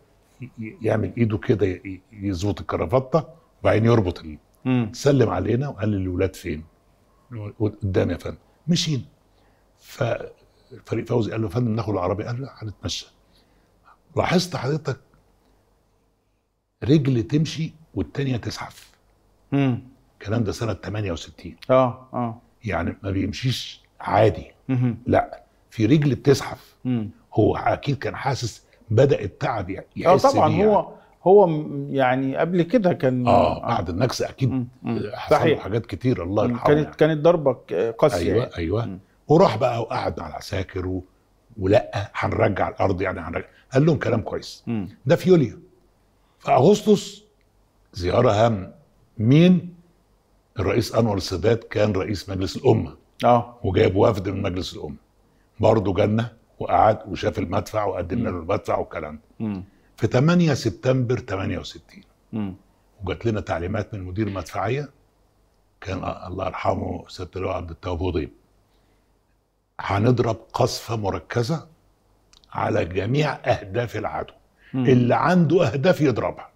يعمل ايده كده يظبط الكرافته وبعدين يربط سلم علينا وقال للولاد فين قدام يا فندم مشينا فالفريق فوزي قال له يا فندم ناخد العربيه قال له هنتمشى لاحظت حضرتك رجل تمشي والتانيه تزحف امم الكلام ده سنه 68 اه اه يعني ما بيمشيش عادي مم. لا في رجل بتزحف هو اكيد كان حاسس بدا التعب يحس اه طبعا يعني. هو هو يعني قبل كده كان اه بعد النكسه اكيد حصل حاجات كتير الله يرحمه كانت يعني. كانت ضربه قاسيه ايوه يعني. ايوه مم. وراح بقى وقعد مع العساكر و... ولا هنرجع الارض يعني هنرجع قال لهم كلام كويس مم. ده في يوليو في اغسطس زياره هام مين الرئيس انور السادات كان رئيس مجلس الامه اه وجايب وفد من مجلس الامه برضه جنه وقعد وشاف المدفع وقدمنا له المدفع والكلام ده في 8 سبتمبر 68 م. وجات لنا تعليمات من مدير المدفعيه كان الله يرحمه سياده اللواء عبد التواب هضيب هنضرب قصفة مركزة على جميع أهداف العدو مم. اللي عنده أهداف يضربها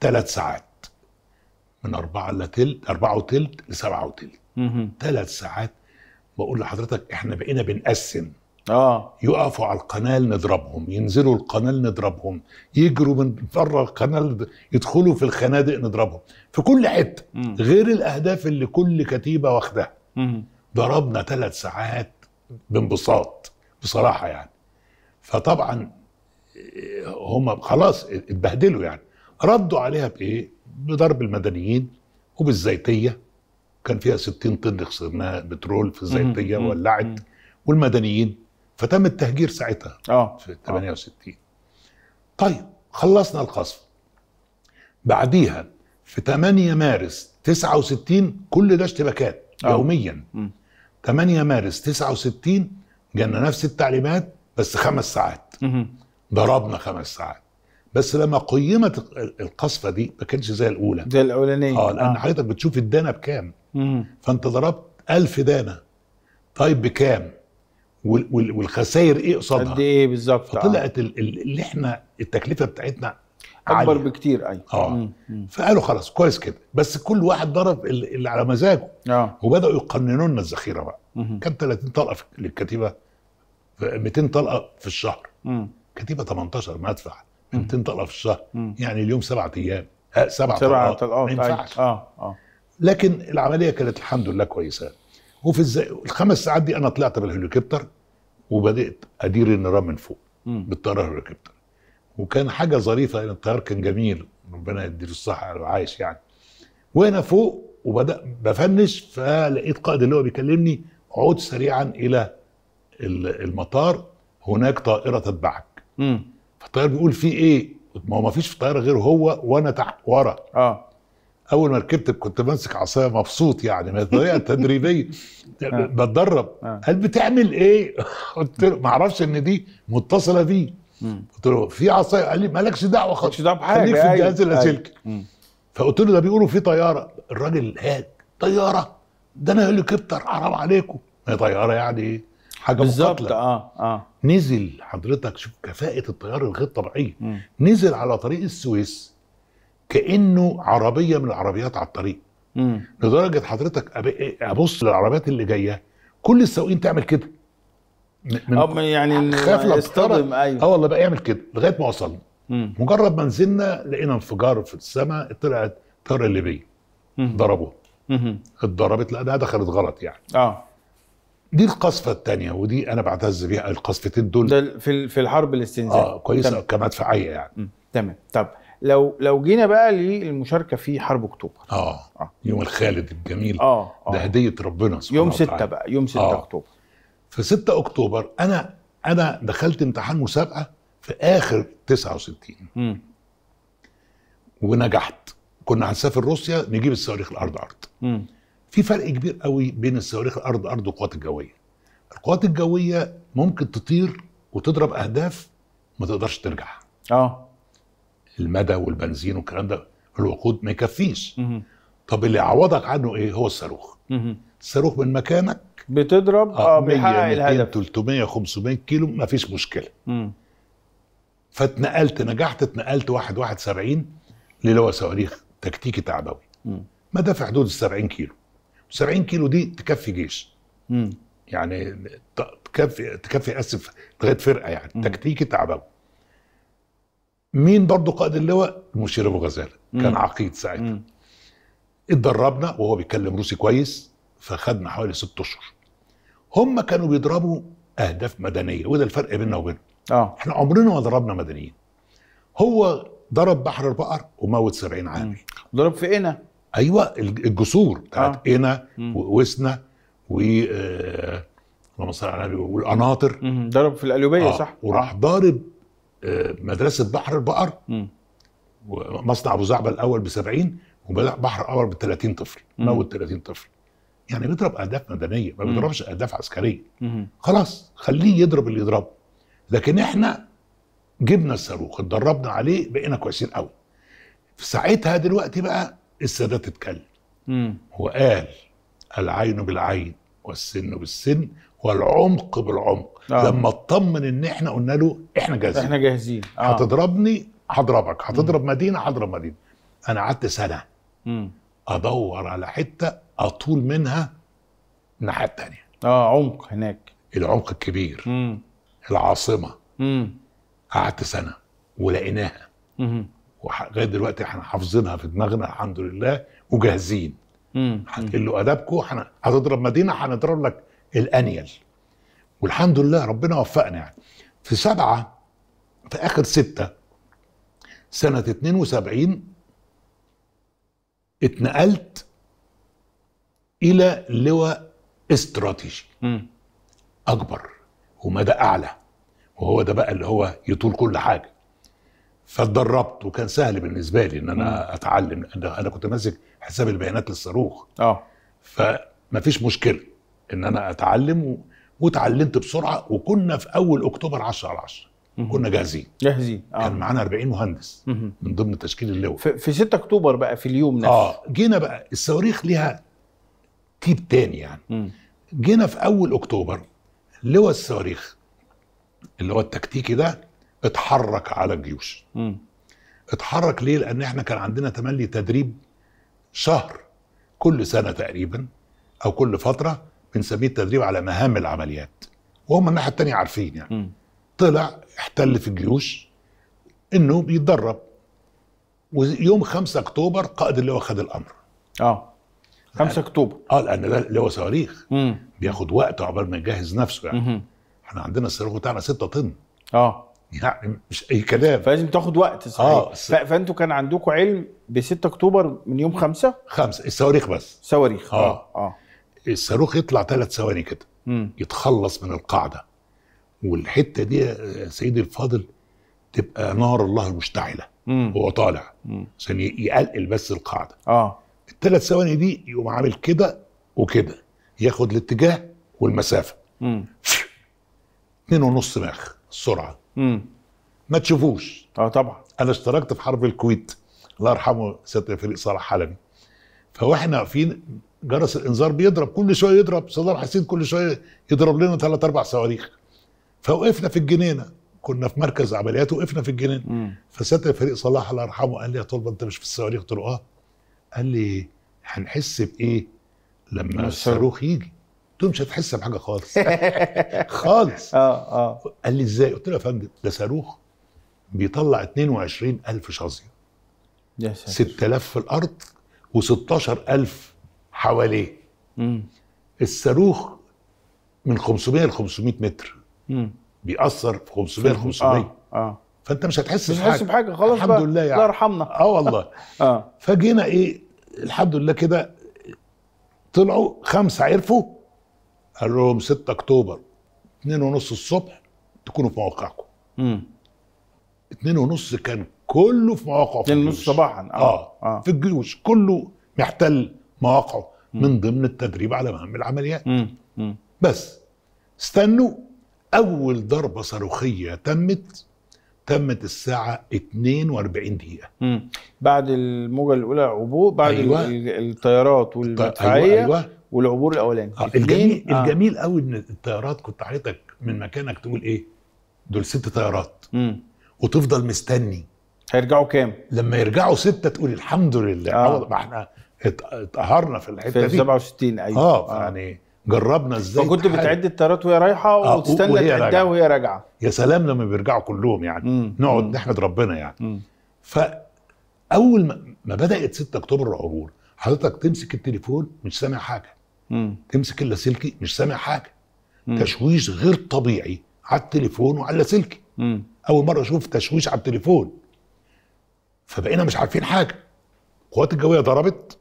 ثلاث ساعات من أربعة لتلت أربعة وتلت لسبعة وتلت ثلاث ساعات بقول لحضرتك احنا بقينا بنقسم اه يقفوا على القنال نضربهم ينزلوا القنال نضربهم يجروا من بره القنال يدخلوا في الخنادق نضربهم في كل حته غير الاهداف اللي كل كتيبه واخداها ضربنا ثلاث ساعات بانبساط بصراحه يعني فطبعا هم خلاص اتبهدلوا يعني ردوا عليها بايه؟ بضرب المدنيين وبالزيتيه كان فيها 60 طن خسرناها بترول في الزيتيه ولعت والمدنيين فتم التهجير ساعتها اه في 68 آه. طيب خلصنا القصف بعديها في 8 مارس 69 كل ده اشتباكات آه. يوميا 8 مارس 69 جانا نفس التعليمات بس خمس ساعات ضربنا خمس ساعات بس لما قيمت القصفه دي ما كانتش زي الاولى زي الاولانيه اه لان آه. حضرتك بتشوف الدانه بكام فانت ضربت 1000 دانه طيب بكام والخسائر ايه قصادها قد ايه بالظبط آه. فطلعت اللي احنا التكلفه بتاعتنا اكبر بكتير ايوه اه فقالوا خلاص كويس كده بس كل واحد ضرب اللي على مزاجه اه وبداوا يقننوا لنا الذخيره بقى مم. كان 30 طلقه في للكتيبه 200 طلقه في الشهر مم. كتيبه 18 مدفع 200 طلقه في الشهر مم. يعني اليوم سبعة ايام سبع آه، سبعة سبعة طلقات أيوة. ما ينفعش اه اه لكن العمليه كانت الحمد لله كويسه وفي الز... الخمس ساعات دي انا طلعت بالهليكوبتر وبدات ادير النيران من فوق بالطياره الهليكوبتر وكان حاجه ظريفه لان الطيار كان جميل ربنا يديله الصحه لو عايش يعني وهنا فوق وبدا بفنش فلقيت قائد اللي هو بيكلمني عود سريعا الى المطار هناك طائره تتبعك فالطيار بيقول في ايه ما هو ما فيش في طياره غير هو وانا تحت ورا اه اول ما ركبت كنت ماسك عصايه مبسوط يعني ما تدريبيه التدريبيه بتدرب آه. قال بتعمل ايه قلت له ما اعرفش ان دي متصله بيه قلت له في عصايه قال لي مالكش دعوه خالص مالكش دعوه بحاجه خليك في الجهاز اللاسلكي فقلت له ده بيقولوا في طياره الراجل هاد طياره ده انا هليكوبتر حرام عليكم ما هي طياره يعني ايه حاجه بالظبط اه اه نزل حضرتك شوف كفاءه الطيار الغير طبيعيه نزل على طريق السويس كانه عربيه من العربيات على الطريق مم. لدرجه حضرتك ابص للعربيات اللي جايه كل السواقين تعمل كده من أو يعني خاف يصطدم ايوه اه والله بقى يعمل كده لغايه ما وصلنا مجرد ما نزلنا لقينا انفجار في السماء طلعت طياره الليبيه ضربوها اتضربت لا ده دخلت غلط يعني اه دي القصفة الثانية ودي أنا بعتز بيها القصفتين دول ده في في الحرب الاستنزاف اه كويسة كمدفعية يعني تمام طب لو لو جينا بقى للمشاركة في حرب أكتوبر اه, آه. يوم الخالد الجميل اه, آه. ده هدية ربنا سبحانه يوم 6 بقى يوم 6 آه. أكتوبر في 6 اكتوبر انا انا دخلت امتحان مسابقه في اخر 69 ونجحت كنا هنسافر روسيا نجيب الصواريخ الارض ارض في فرق كبير قوي بين الصواريخ الارض ارض والقوات الجويه القوات الجويه ممكن تطير وتضرب اهداف ما تقدرش ترجع اه المدى والبنزين والكلام ده الوقود ما يكفيش طب اللي يعوضك عنه ايه هو الصاروخ صاروخ من مكانك بتضرب اه, آه، بيحقق الهدف 300 500 كيلو ما فيش مشكله امم فاتنقلت نجحت اتنقلت 1 1 70 للواء صواريخ تكتيكي تعبوي مدى حدود ال 70 كيلو 70 كيلو دي تكفي جيش امم يعني تكفي تكفي اسف لغايه فرقه يعني تكتيكي تعبوي مين برضه قائد اللواء المشير ابو غزاله كان عقيد ساعتها اتدربنا وهو بيتكلم روسي كويس فخدنا حوالي ست اشهر هم كانوا بيضربوا اهداف مدنيه وده الفرق بيننا وبينهم اه احنا عمرنا ما ضربنا مدنيين هو ضرب بحر البقر وموت 70 عامل ضرب في قنا ايوه الجسور بتاعت قنا آه. وسنا و آه، اللهم صل على النبي والقناطر ضرب في القليوبيه آه. صح وراح آه. ضارب آه، مدرسه بحر البقر مصنع ومصنع ابو زعبل الاول ب 70 وبحر الاول ب 30 طفل موت 30 طفل يعني بيضرب اهداف مدنيه ما بيضربش اهداف عسكريه خلاص خليه يضرب اللي يضربه لكن احنا جبنا الصاروخ اتدربنا عليه بقينا كويسين قوي في ساعتها دلوقتي بقى السادات اتكلم وقال العين بالعين والسن بالسن والعمق بالعمق آه. لما اطمن ان احنا قلنا له احنا جاهزين احنا جاهزين آه. هتضربني هضربك هتضرب مدينه هضرب مدينه انا قعدت سنه مم. ادور على حته اطول منها الناحيه الثانيه اه عمق هناك العمق الكبير مم. العاصمه مم. قعدت سنه ولقيناها لغايه دلوقتي احنا حافظينها في دماغنا الحمد لله وجاهزين هتقلوا ادبكم هتضرب مدينه هنضرب لك الانيل والحمد لله ربنا وفقنا يعني في سبعه في اخر سته سنه 72 اتنقلت الى لواء استراتيجي اكبر ومدى اعلى وهو ده بقى اللي هو يطول كل حاجه فاتدربت وكان سهل بالنسبه لي ان انا مم. اتعلم انا كنت ماسك حساب البيانات للصاروخ اه فما فيش مشكله ان انا اتعلم و... واتعلمت بسرعه وكنا في اول اكتوبر 10 على 10 كنا جاهزين جاهزين آه. كان معانا 40 مهندس مم. من ضمن تشكيل اللواء في 6 اكتوبر بقى في اليوم نفسه اه جينا بقى الصواريخ ليها ترتيب تاني يعني جينا في اول اكتوبر لواء الصواريخ اللي هو التكتيكي ده اتحرك على الجيوش م. اتحرك ليه لان احنا كان عندنا تملي تدريب شهر كل سنه تقريبا او كل فتره بنسميه التدريب على مهام العمليات وهم الناحيه الثانيه عارفين يعني م. طلع احتل في الجيوش انه بيتدرب ويوم 5 اكتوبر قائد اللواء خد الامر اه 5 يعني- اكتوبر اه لان ده اللي هو صواريخ بياخد وقت عقبال ما يجهز نفسه يعني مم. احنا عندنا الصاروخ بتاعنا 6 طن اه يعني مش اي كلام فلازم تاخد وقت صحيح آه. س... فانتوا كان عندكم علم ب 6 اكتوبر من يوم 5 5 الصواريخ بس صواريخ آه. اه اه الصاروخ يطلع ثلاث ثواني كده يتخلص من القاعده والحته دي يا سيدي الفاضل تبقى نار الله المشتعله وهو طالع عشان يقلقل بس القاعده اه الثلاث ثواني دي يقوم عامل كده وكده ياخد الاتجاه والمسافه امم اتنين ونص ماخ السرعه امم ما تشوفوش اه طبعا انا اشتركت في حرب الكويت الله يرحمه سياده الفريق صالح حلبي فواحنا واقفين جرس الانذار بيضرب كل شويه يضرب صدام حسين كل شويه يضرب لنا ثلاث اربع صواريخ فوقفنا في الجنينه كنا في مركز عمليات وقفنا في الجنينه فسياده الفريق صلاح الله يرحمه قال لي يا طلبه انت مش في الصواريخ قلت له اه قال لي هنحس بايه لما الصاروخ يجي قلت له مش هتحس بحاجه خالص خالص اه اه قال لي ازاي قلت له يا فندم ده صاروخ بيطلع 22000 شظيه يا 6000 في الارض و16000 حواليه الصاروخ من 500 ل 500 متر مم. بيأثر في 500 ل 500 اه اه فانت مش هتحس مش بحاجه مش هتحس بحاجه خلاص الحمد بقى. لله يعني الله يرحمنا اه والله اه فجينا ايه الحمد لله كده طلعوا خمسه عرفوا قال لهم 6 اكتوبر 2 ونص الصبح تكونوا في مواقعكم امم 2 ونص كان كله في مواقعه 2 ونص صباحا آه. آه. اه في الجيوش كله محتل مواقعه من ضمن التدريب على مهام العمليات مم. مم. بس استنوا اول ضربه صاروخيه تمت تمت الساعة 42 دقيقة مم. بعد الموجة الأولى عبور بعد أيوة. الطيارات أيوة، والمدفعية أيوة. أيوة. والعبور الأولاني آه الجميل آه. الجميل قوي إن الطيارات كنت حضرتك من مكانك تقول إيه دول ست طيارات مم. وتفضل مستني هيرجعوا كام؟ لما يرجعوا ستة تقول الحمد لله آه. ما احنا اتقهرنا في الحتة في دي في 67 أيوة آه, آه. يعني جربنا ازاي فكنت بتعد الطيارات وهي رايحه آه، وتستنى وهي تعدها وهي راجعه يا سلام لما بيرجعوا كلهم يعني مم. نقعد نحمد ربنا يعني مم. فاول ما, ما بدات 6 اكتوبر العبور حضرتك تمسك التليفون مش سامع حاجه مم. تمسك اللاسلكي مش سامع حاجه مم. تشويش غير طبيعي على التليفون وعلى اللاسلكي اول مره اشوف تشويش على التليفون فبقينا مش عارفين حاجه القوات الجويه ضربت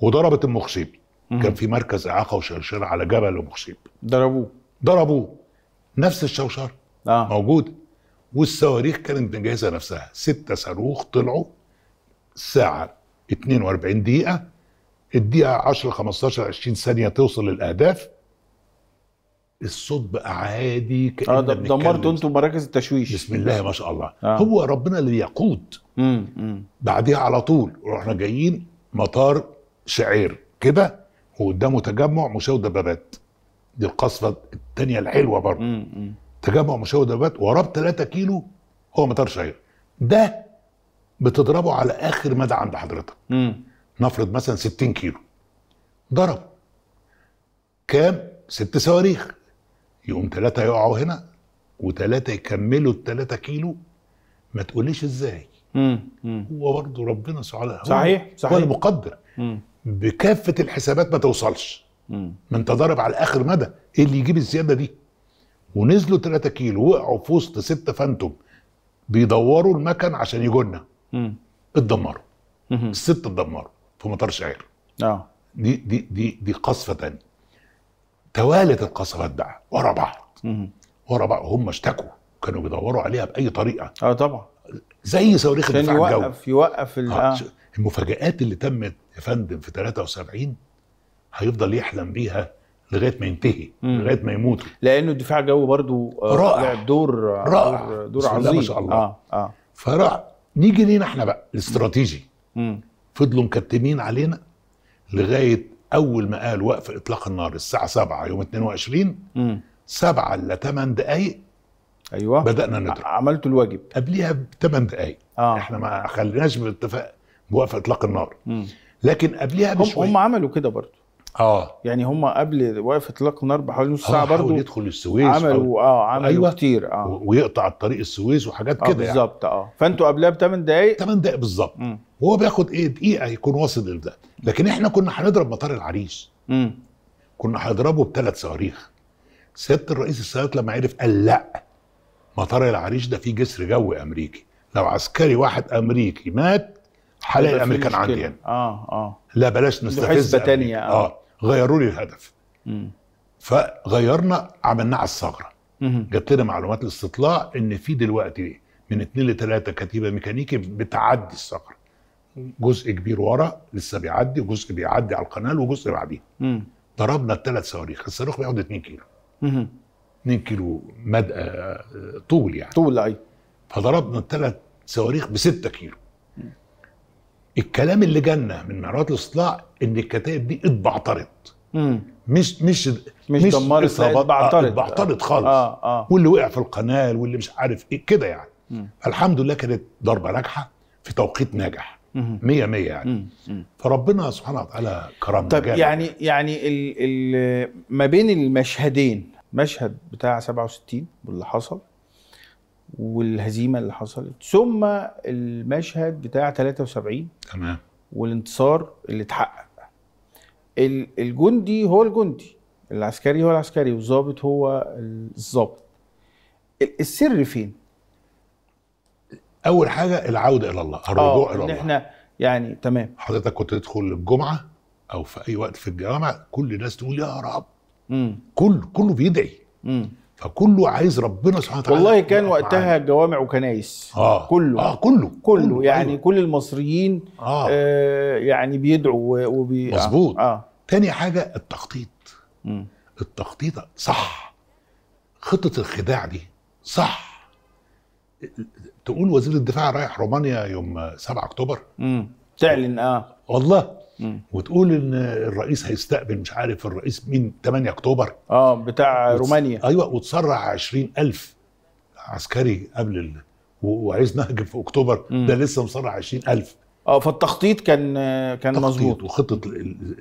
وضربت المخشبي كان في مركز اعاقه وشرشره على جبل ابو خشيب ضربوه ضربوه نفس الشوشره آه. موجوده والصواريخ كانت مجهزه نفسها ستة صاروخ طلعوا الساعه 42 دقيقه الدقيقه 10 15 20 ثانيه توصل للاهداف الصوت بقى عادي كأنه آه دمرتوا انتوا مراكز التشويش بسم الله ما شاء الله آه. هو ربنا اللي يقود بعديها على طول رحنا جايين مطار شعير كده وقدامه تجمع مشاو دبابات دي القصفه الثانيه الحلوه برضه تجمع مشاو دبابات وراه 3 كيلو هو مطار شهير ده بتضربه على اخر مدى عند حضرتك نفرض مثلا 60 كيلو ضرب كام ست صواريخ يقوم ثلاثة يقعوا هنا وثلاثة يكملوا الثلاثة كيلو ما تقوليش ازاي مم. مم. هو برضه ربنا سبحانه صحيح هو صحيح هو المقدر مم. بكافه الحسابات ما توصلش ما انت ضارب على اخر مدى ايه اللي يجيب الزياده دي ونزلوا 3 كيلو وقعوا في وسط ستة فانتوم بيدوروا المكن عشان يجونا اتدمروا الست اتدمروا في مطار شعير اه دي دي دي دي قصفه تانية توالت القصفات بقى ورا بعض ورا بعض هم اشتكوا كانوا بيدوروا عليها باي طريقه اه طبعا زي صواريخ الدفاع الجوي يوقف يوقف آه،, آه. المفاجآت اللي تمت يا فندم في 73 هيفضل يحلم بيها لغايه ما ينتهي لغايه ما يموت لانه الدفاع الجوي برضه آه، رائع دور رائع آه، دور عظيم ما شاء الله اه اه فرائع نيجي لينا احنا بقى الاستراتيجي فضلوا مكتمين علينا لغايه اول ما قال وقف اطلاق النار الساعه 7 يوم 22 7 الا 8 دقائق ايوه بدانا نضرب عملتوا الواجب قبليها ب 8 دقائق آه. احنا ما خليناش بالاتفاق بوقف اطلاق النار مم. لكن قبلها بشويه هم عملوا كده برضه اه يعني هم قبل وقف اطلاق النار بحوالي نص ساعه آه، برضه يدخل السويس عملوا اه عملوا أيوة كتير اه ويقطع الطريق السويس وحاجات كده آه كده يعني بالظبط اه فانتوا قبلها ب 8 دقائق 8 دقائق بالظبط وهو بياخد ايه دقيقه يكون واصل لده لكن احنا كنا هنضرب مطار العريش امم كنا هنضربه بثلاث صواريخ سياده الرئيس السادات لما عرف قال لا مطار العريش ده فيه جسر جوي امريكي لو عسكري واحد امريكي مات حلق الامريكان عندي يعني. اه اه لا بلاش نستفز حسبه ثانيه آه. اه غيروا لي الهدف مم. فغيرنا عملناه على الثغره جبت لنا معلومات الاستطلاع ان في دلوقتي من اثنين لثلاثه كتيبه ميكانيكي بتعدي الثغره جزء كبير ورا لسه بيعدي وجزء بيعدي على القناه وجزء بعديه ضربنا الثلاث صواريخ الصاروخ بياخد 2 كيلو 2 كيلو مد... آه، طول يعني طول ايوه فضربنا الثلاث صواريخ ب 6 كيلو الكلام اللي جانا من معلومات الاستطلاع ان الكتائب دي اتبعترت مش مش مش, مش دمرت اتبعترت اتبعترت خالص آه آه. واللي وقع في القناه واللي مش عارف ايه كده يعني مم. الحمد لله كانت ضربه ناجحه في توقيت ناجح مية مية يعني مم. فربنا سبحانه وتعالى كرمنا طب جالب. يعني يعني الـ الـ ما بين المشهدين مشهد بتاع 67 واللي حصل والهزيمه اللي حصلت ثم المشهد بتاع 73 تمام والانتصار اللي اتحقق الجندي هو الجندي العسكري هو العسكري والظابط هو الظابط السر فين اول حاجه العوده الى الله الرجوع آه، الى الله احنا يعني تمام حضرتك كنت تدخل الجمعه او في اي وقت في الجامع كل الناس تقول يا رب مم. كله كله بيدعي مم. فكله عايز ربنا سبحانه وتعالى والله كان وقتها معانا. جوامع وكنايس آه. كله آه كله كله, كله. يعني أيوه. كل المصريين آه. آه يعني بيدعوا وبي آه. مظبوط آه. آه. تاني حاجه التخطيط م. التخطيط صح خطه الخداع دي صح تقول وزير الدفاع رايح رومانيا يوم 7 اكتوبر امم تعلن اه والله وتقول ان الرئيس هيستقبل مش عارف الرئيس مين 8 اكتوبر اه بتاع وتس... رومانيا ايوه وتسرع 20000 عسكري قبل ال... وعايز نهجم في اكتوبر مم. ده لسه مسرع 20000 اه فالتخطيط كان كان مظبوط وخطه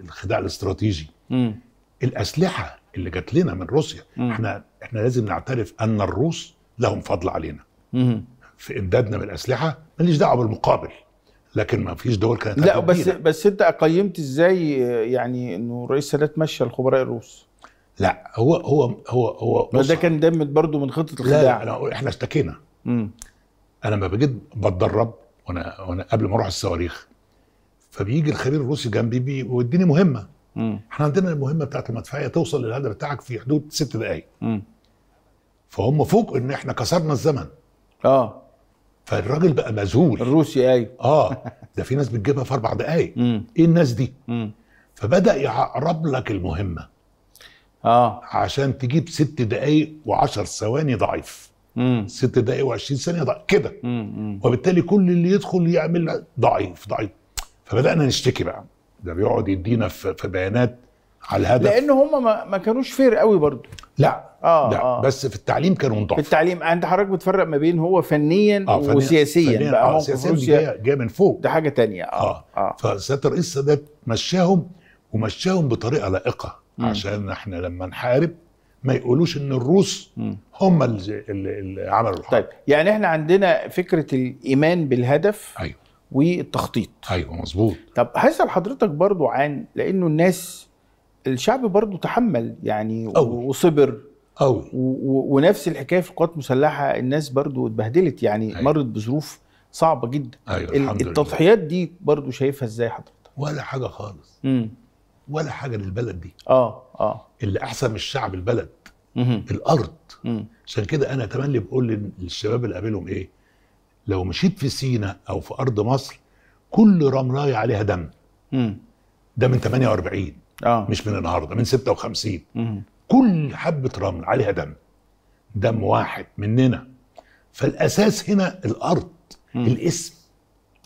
الخداع الاستراتيجي مم. الاسلحه اللي جات لنا من روسيا مم. احنا احنا لازم نعترف ان الروس لهم فضل علينا مم. في امدادنا بالاسلحه ماليش دعوه بالمقابل لكن ما فيش دول كانت لا بس كبيرة. بس انت قيمت ازاي يعني انه رئيس السادات مشى الخبراء الروس لا هو هو هو هو ما ده كان دمت برضه من خطه الخداع لا, لا احنا اشتكينا انا لما بجد بتدرب وانا وانا قبل ما اروح الصواريخ فبيجي الخبير الروسي جنبي بيوديني مهمه مم. احنا عندنا المهمه بتاعت المدفعيه توصل للهدف بتاعك في حدود ست دقائق فهم فوق ان احنا كسرنا الزمن اه فالراجل بقى مذهول الروسي ايوه اه ده في ناس بتجيبها في اربع دقائق ايه الناس دي؟ مم. فبدا يعقرب لك المهمه اه عشان تجيب ست دقائق وعشر ثواني ضعيف مم. ست دقائق وعشرين ثانيه ضعيف كده وبالتالي كل اللي يدخل يعمل ضعيف ضعيف فبدانا نشتكي بقى ده بيقعد يدينا في بيانات على الهدف لان هم ما, ما كانوش فير قوي برضو لا آه لا آه. بس في التعليم كانوا ضعف في التعليم يعني انت حضرتك بتفرق ما بين هو فنيا آه فنياً وسياسيا فنياً بقى آه سياسيا جاي, من فوق ده حاجه تانية اه, آه. آه. فسياده الرئيس السادات مشاهم ومشاهم بطريقه لائقه مم. عشان احنا لما نحارب ما يقولوش ان الروس هم هم اللي عملوا الحرب طيب يعني احنا عندنا فكره الايمان بالهدف ايوه والتخطيط ايوه مظبوط طب هسال حضرتك برضو عن لانه الناس الشعب برضه تحمل يعني أوي. وصبر قوي ونفس الحكايه في القوات المسلحه الناس برضه اتبهدلت يعني أيوة. مرت بظروف صعبه جدا أيوة الحمد التضحيات دي برضه شايفها ازاي حضرتك ولا حاجه خالص مم. ولا حاجه للبلد دي اه اه اللي احسن من الشعب البلد مم. الارض عشان كده انا اتمنى بقول للشباب اللي قابلهم ايه لو مشيت في سينا او في ارض مصر كل رملايه عليها دم مم. ده من 48 آه. مش من النهارده من 56 مم. كل حبه رمل عليها دم دم واحد مننا فالاساس هنا الارض مم. الاسم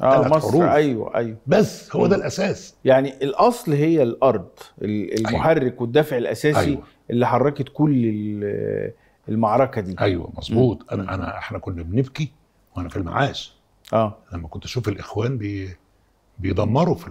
اه مصر حروف. ايوه ايوه بس هو مم. ده الاساس يعني الاصل هي الارض أيوة. المحرك أيوة. والدافع الاساسي أيوة. اللي حركت كل المعركه دي ايوه مظبوط انا انا احنا كنا بنبكي وانا في المعاش اه لما كنت اشوف الاخوان بي بيدمروا في,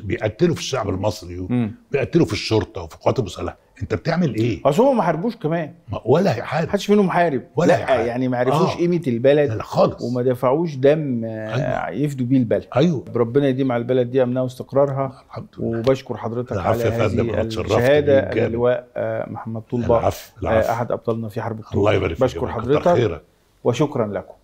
بيقتلوا في الشعب المصري بيقتلوا في الشرطه وفي قوات المسلحه انت بتعمل ايه اصل هم ما حاربوش كمان ولا هيحارب محدش منهم حارب ولا لا هيحارب. يعني ما عرفوش آه. قيمه البلد لا خالص وما دفعوش دم آه، أيوة. يفدوا بيه البلد ايوه ربنا يديم على البلد دي امنها واستقرارها الحمد لله وبشكر حضرتك على هذه الشهاده اللواء آه، محمد طول العفو. العفو. آه، احد ابطالنا في حرب اكتوبر الله يبارك فيك بشكر حضرتك وشكرا لكم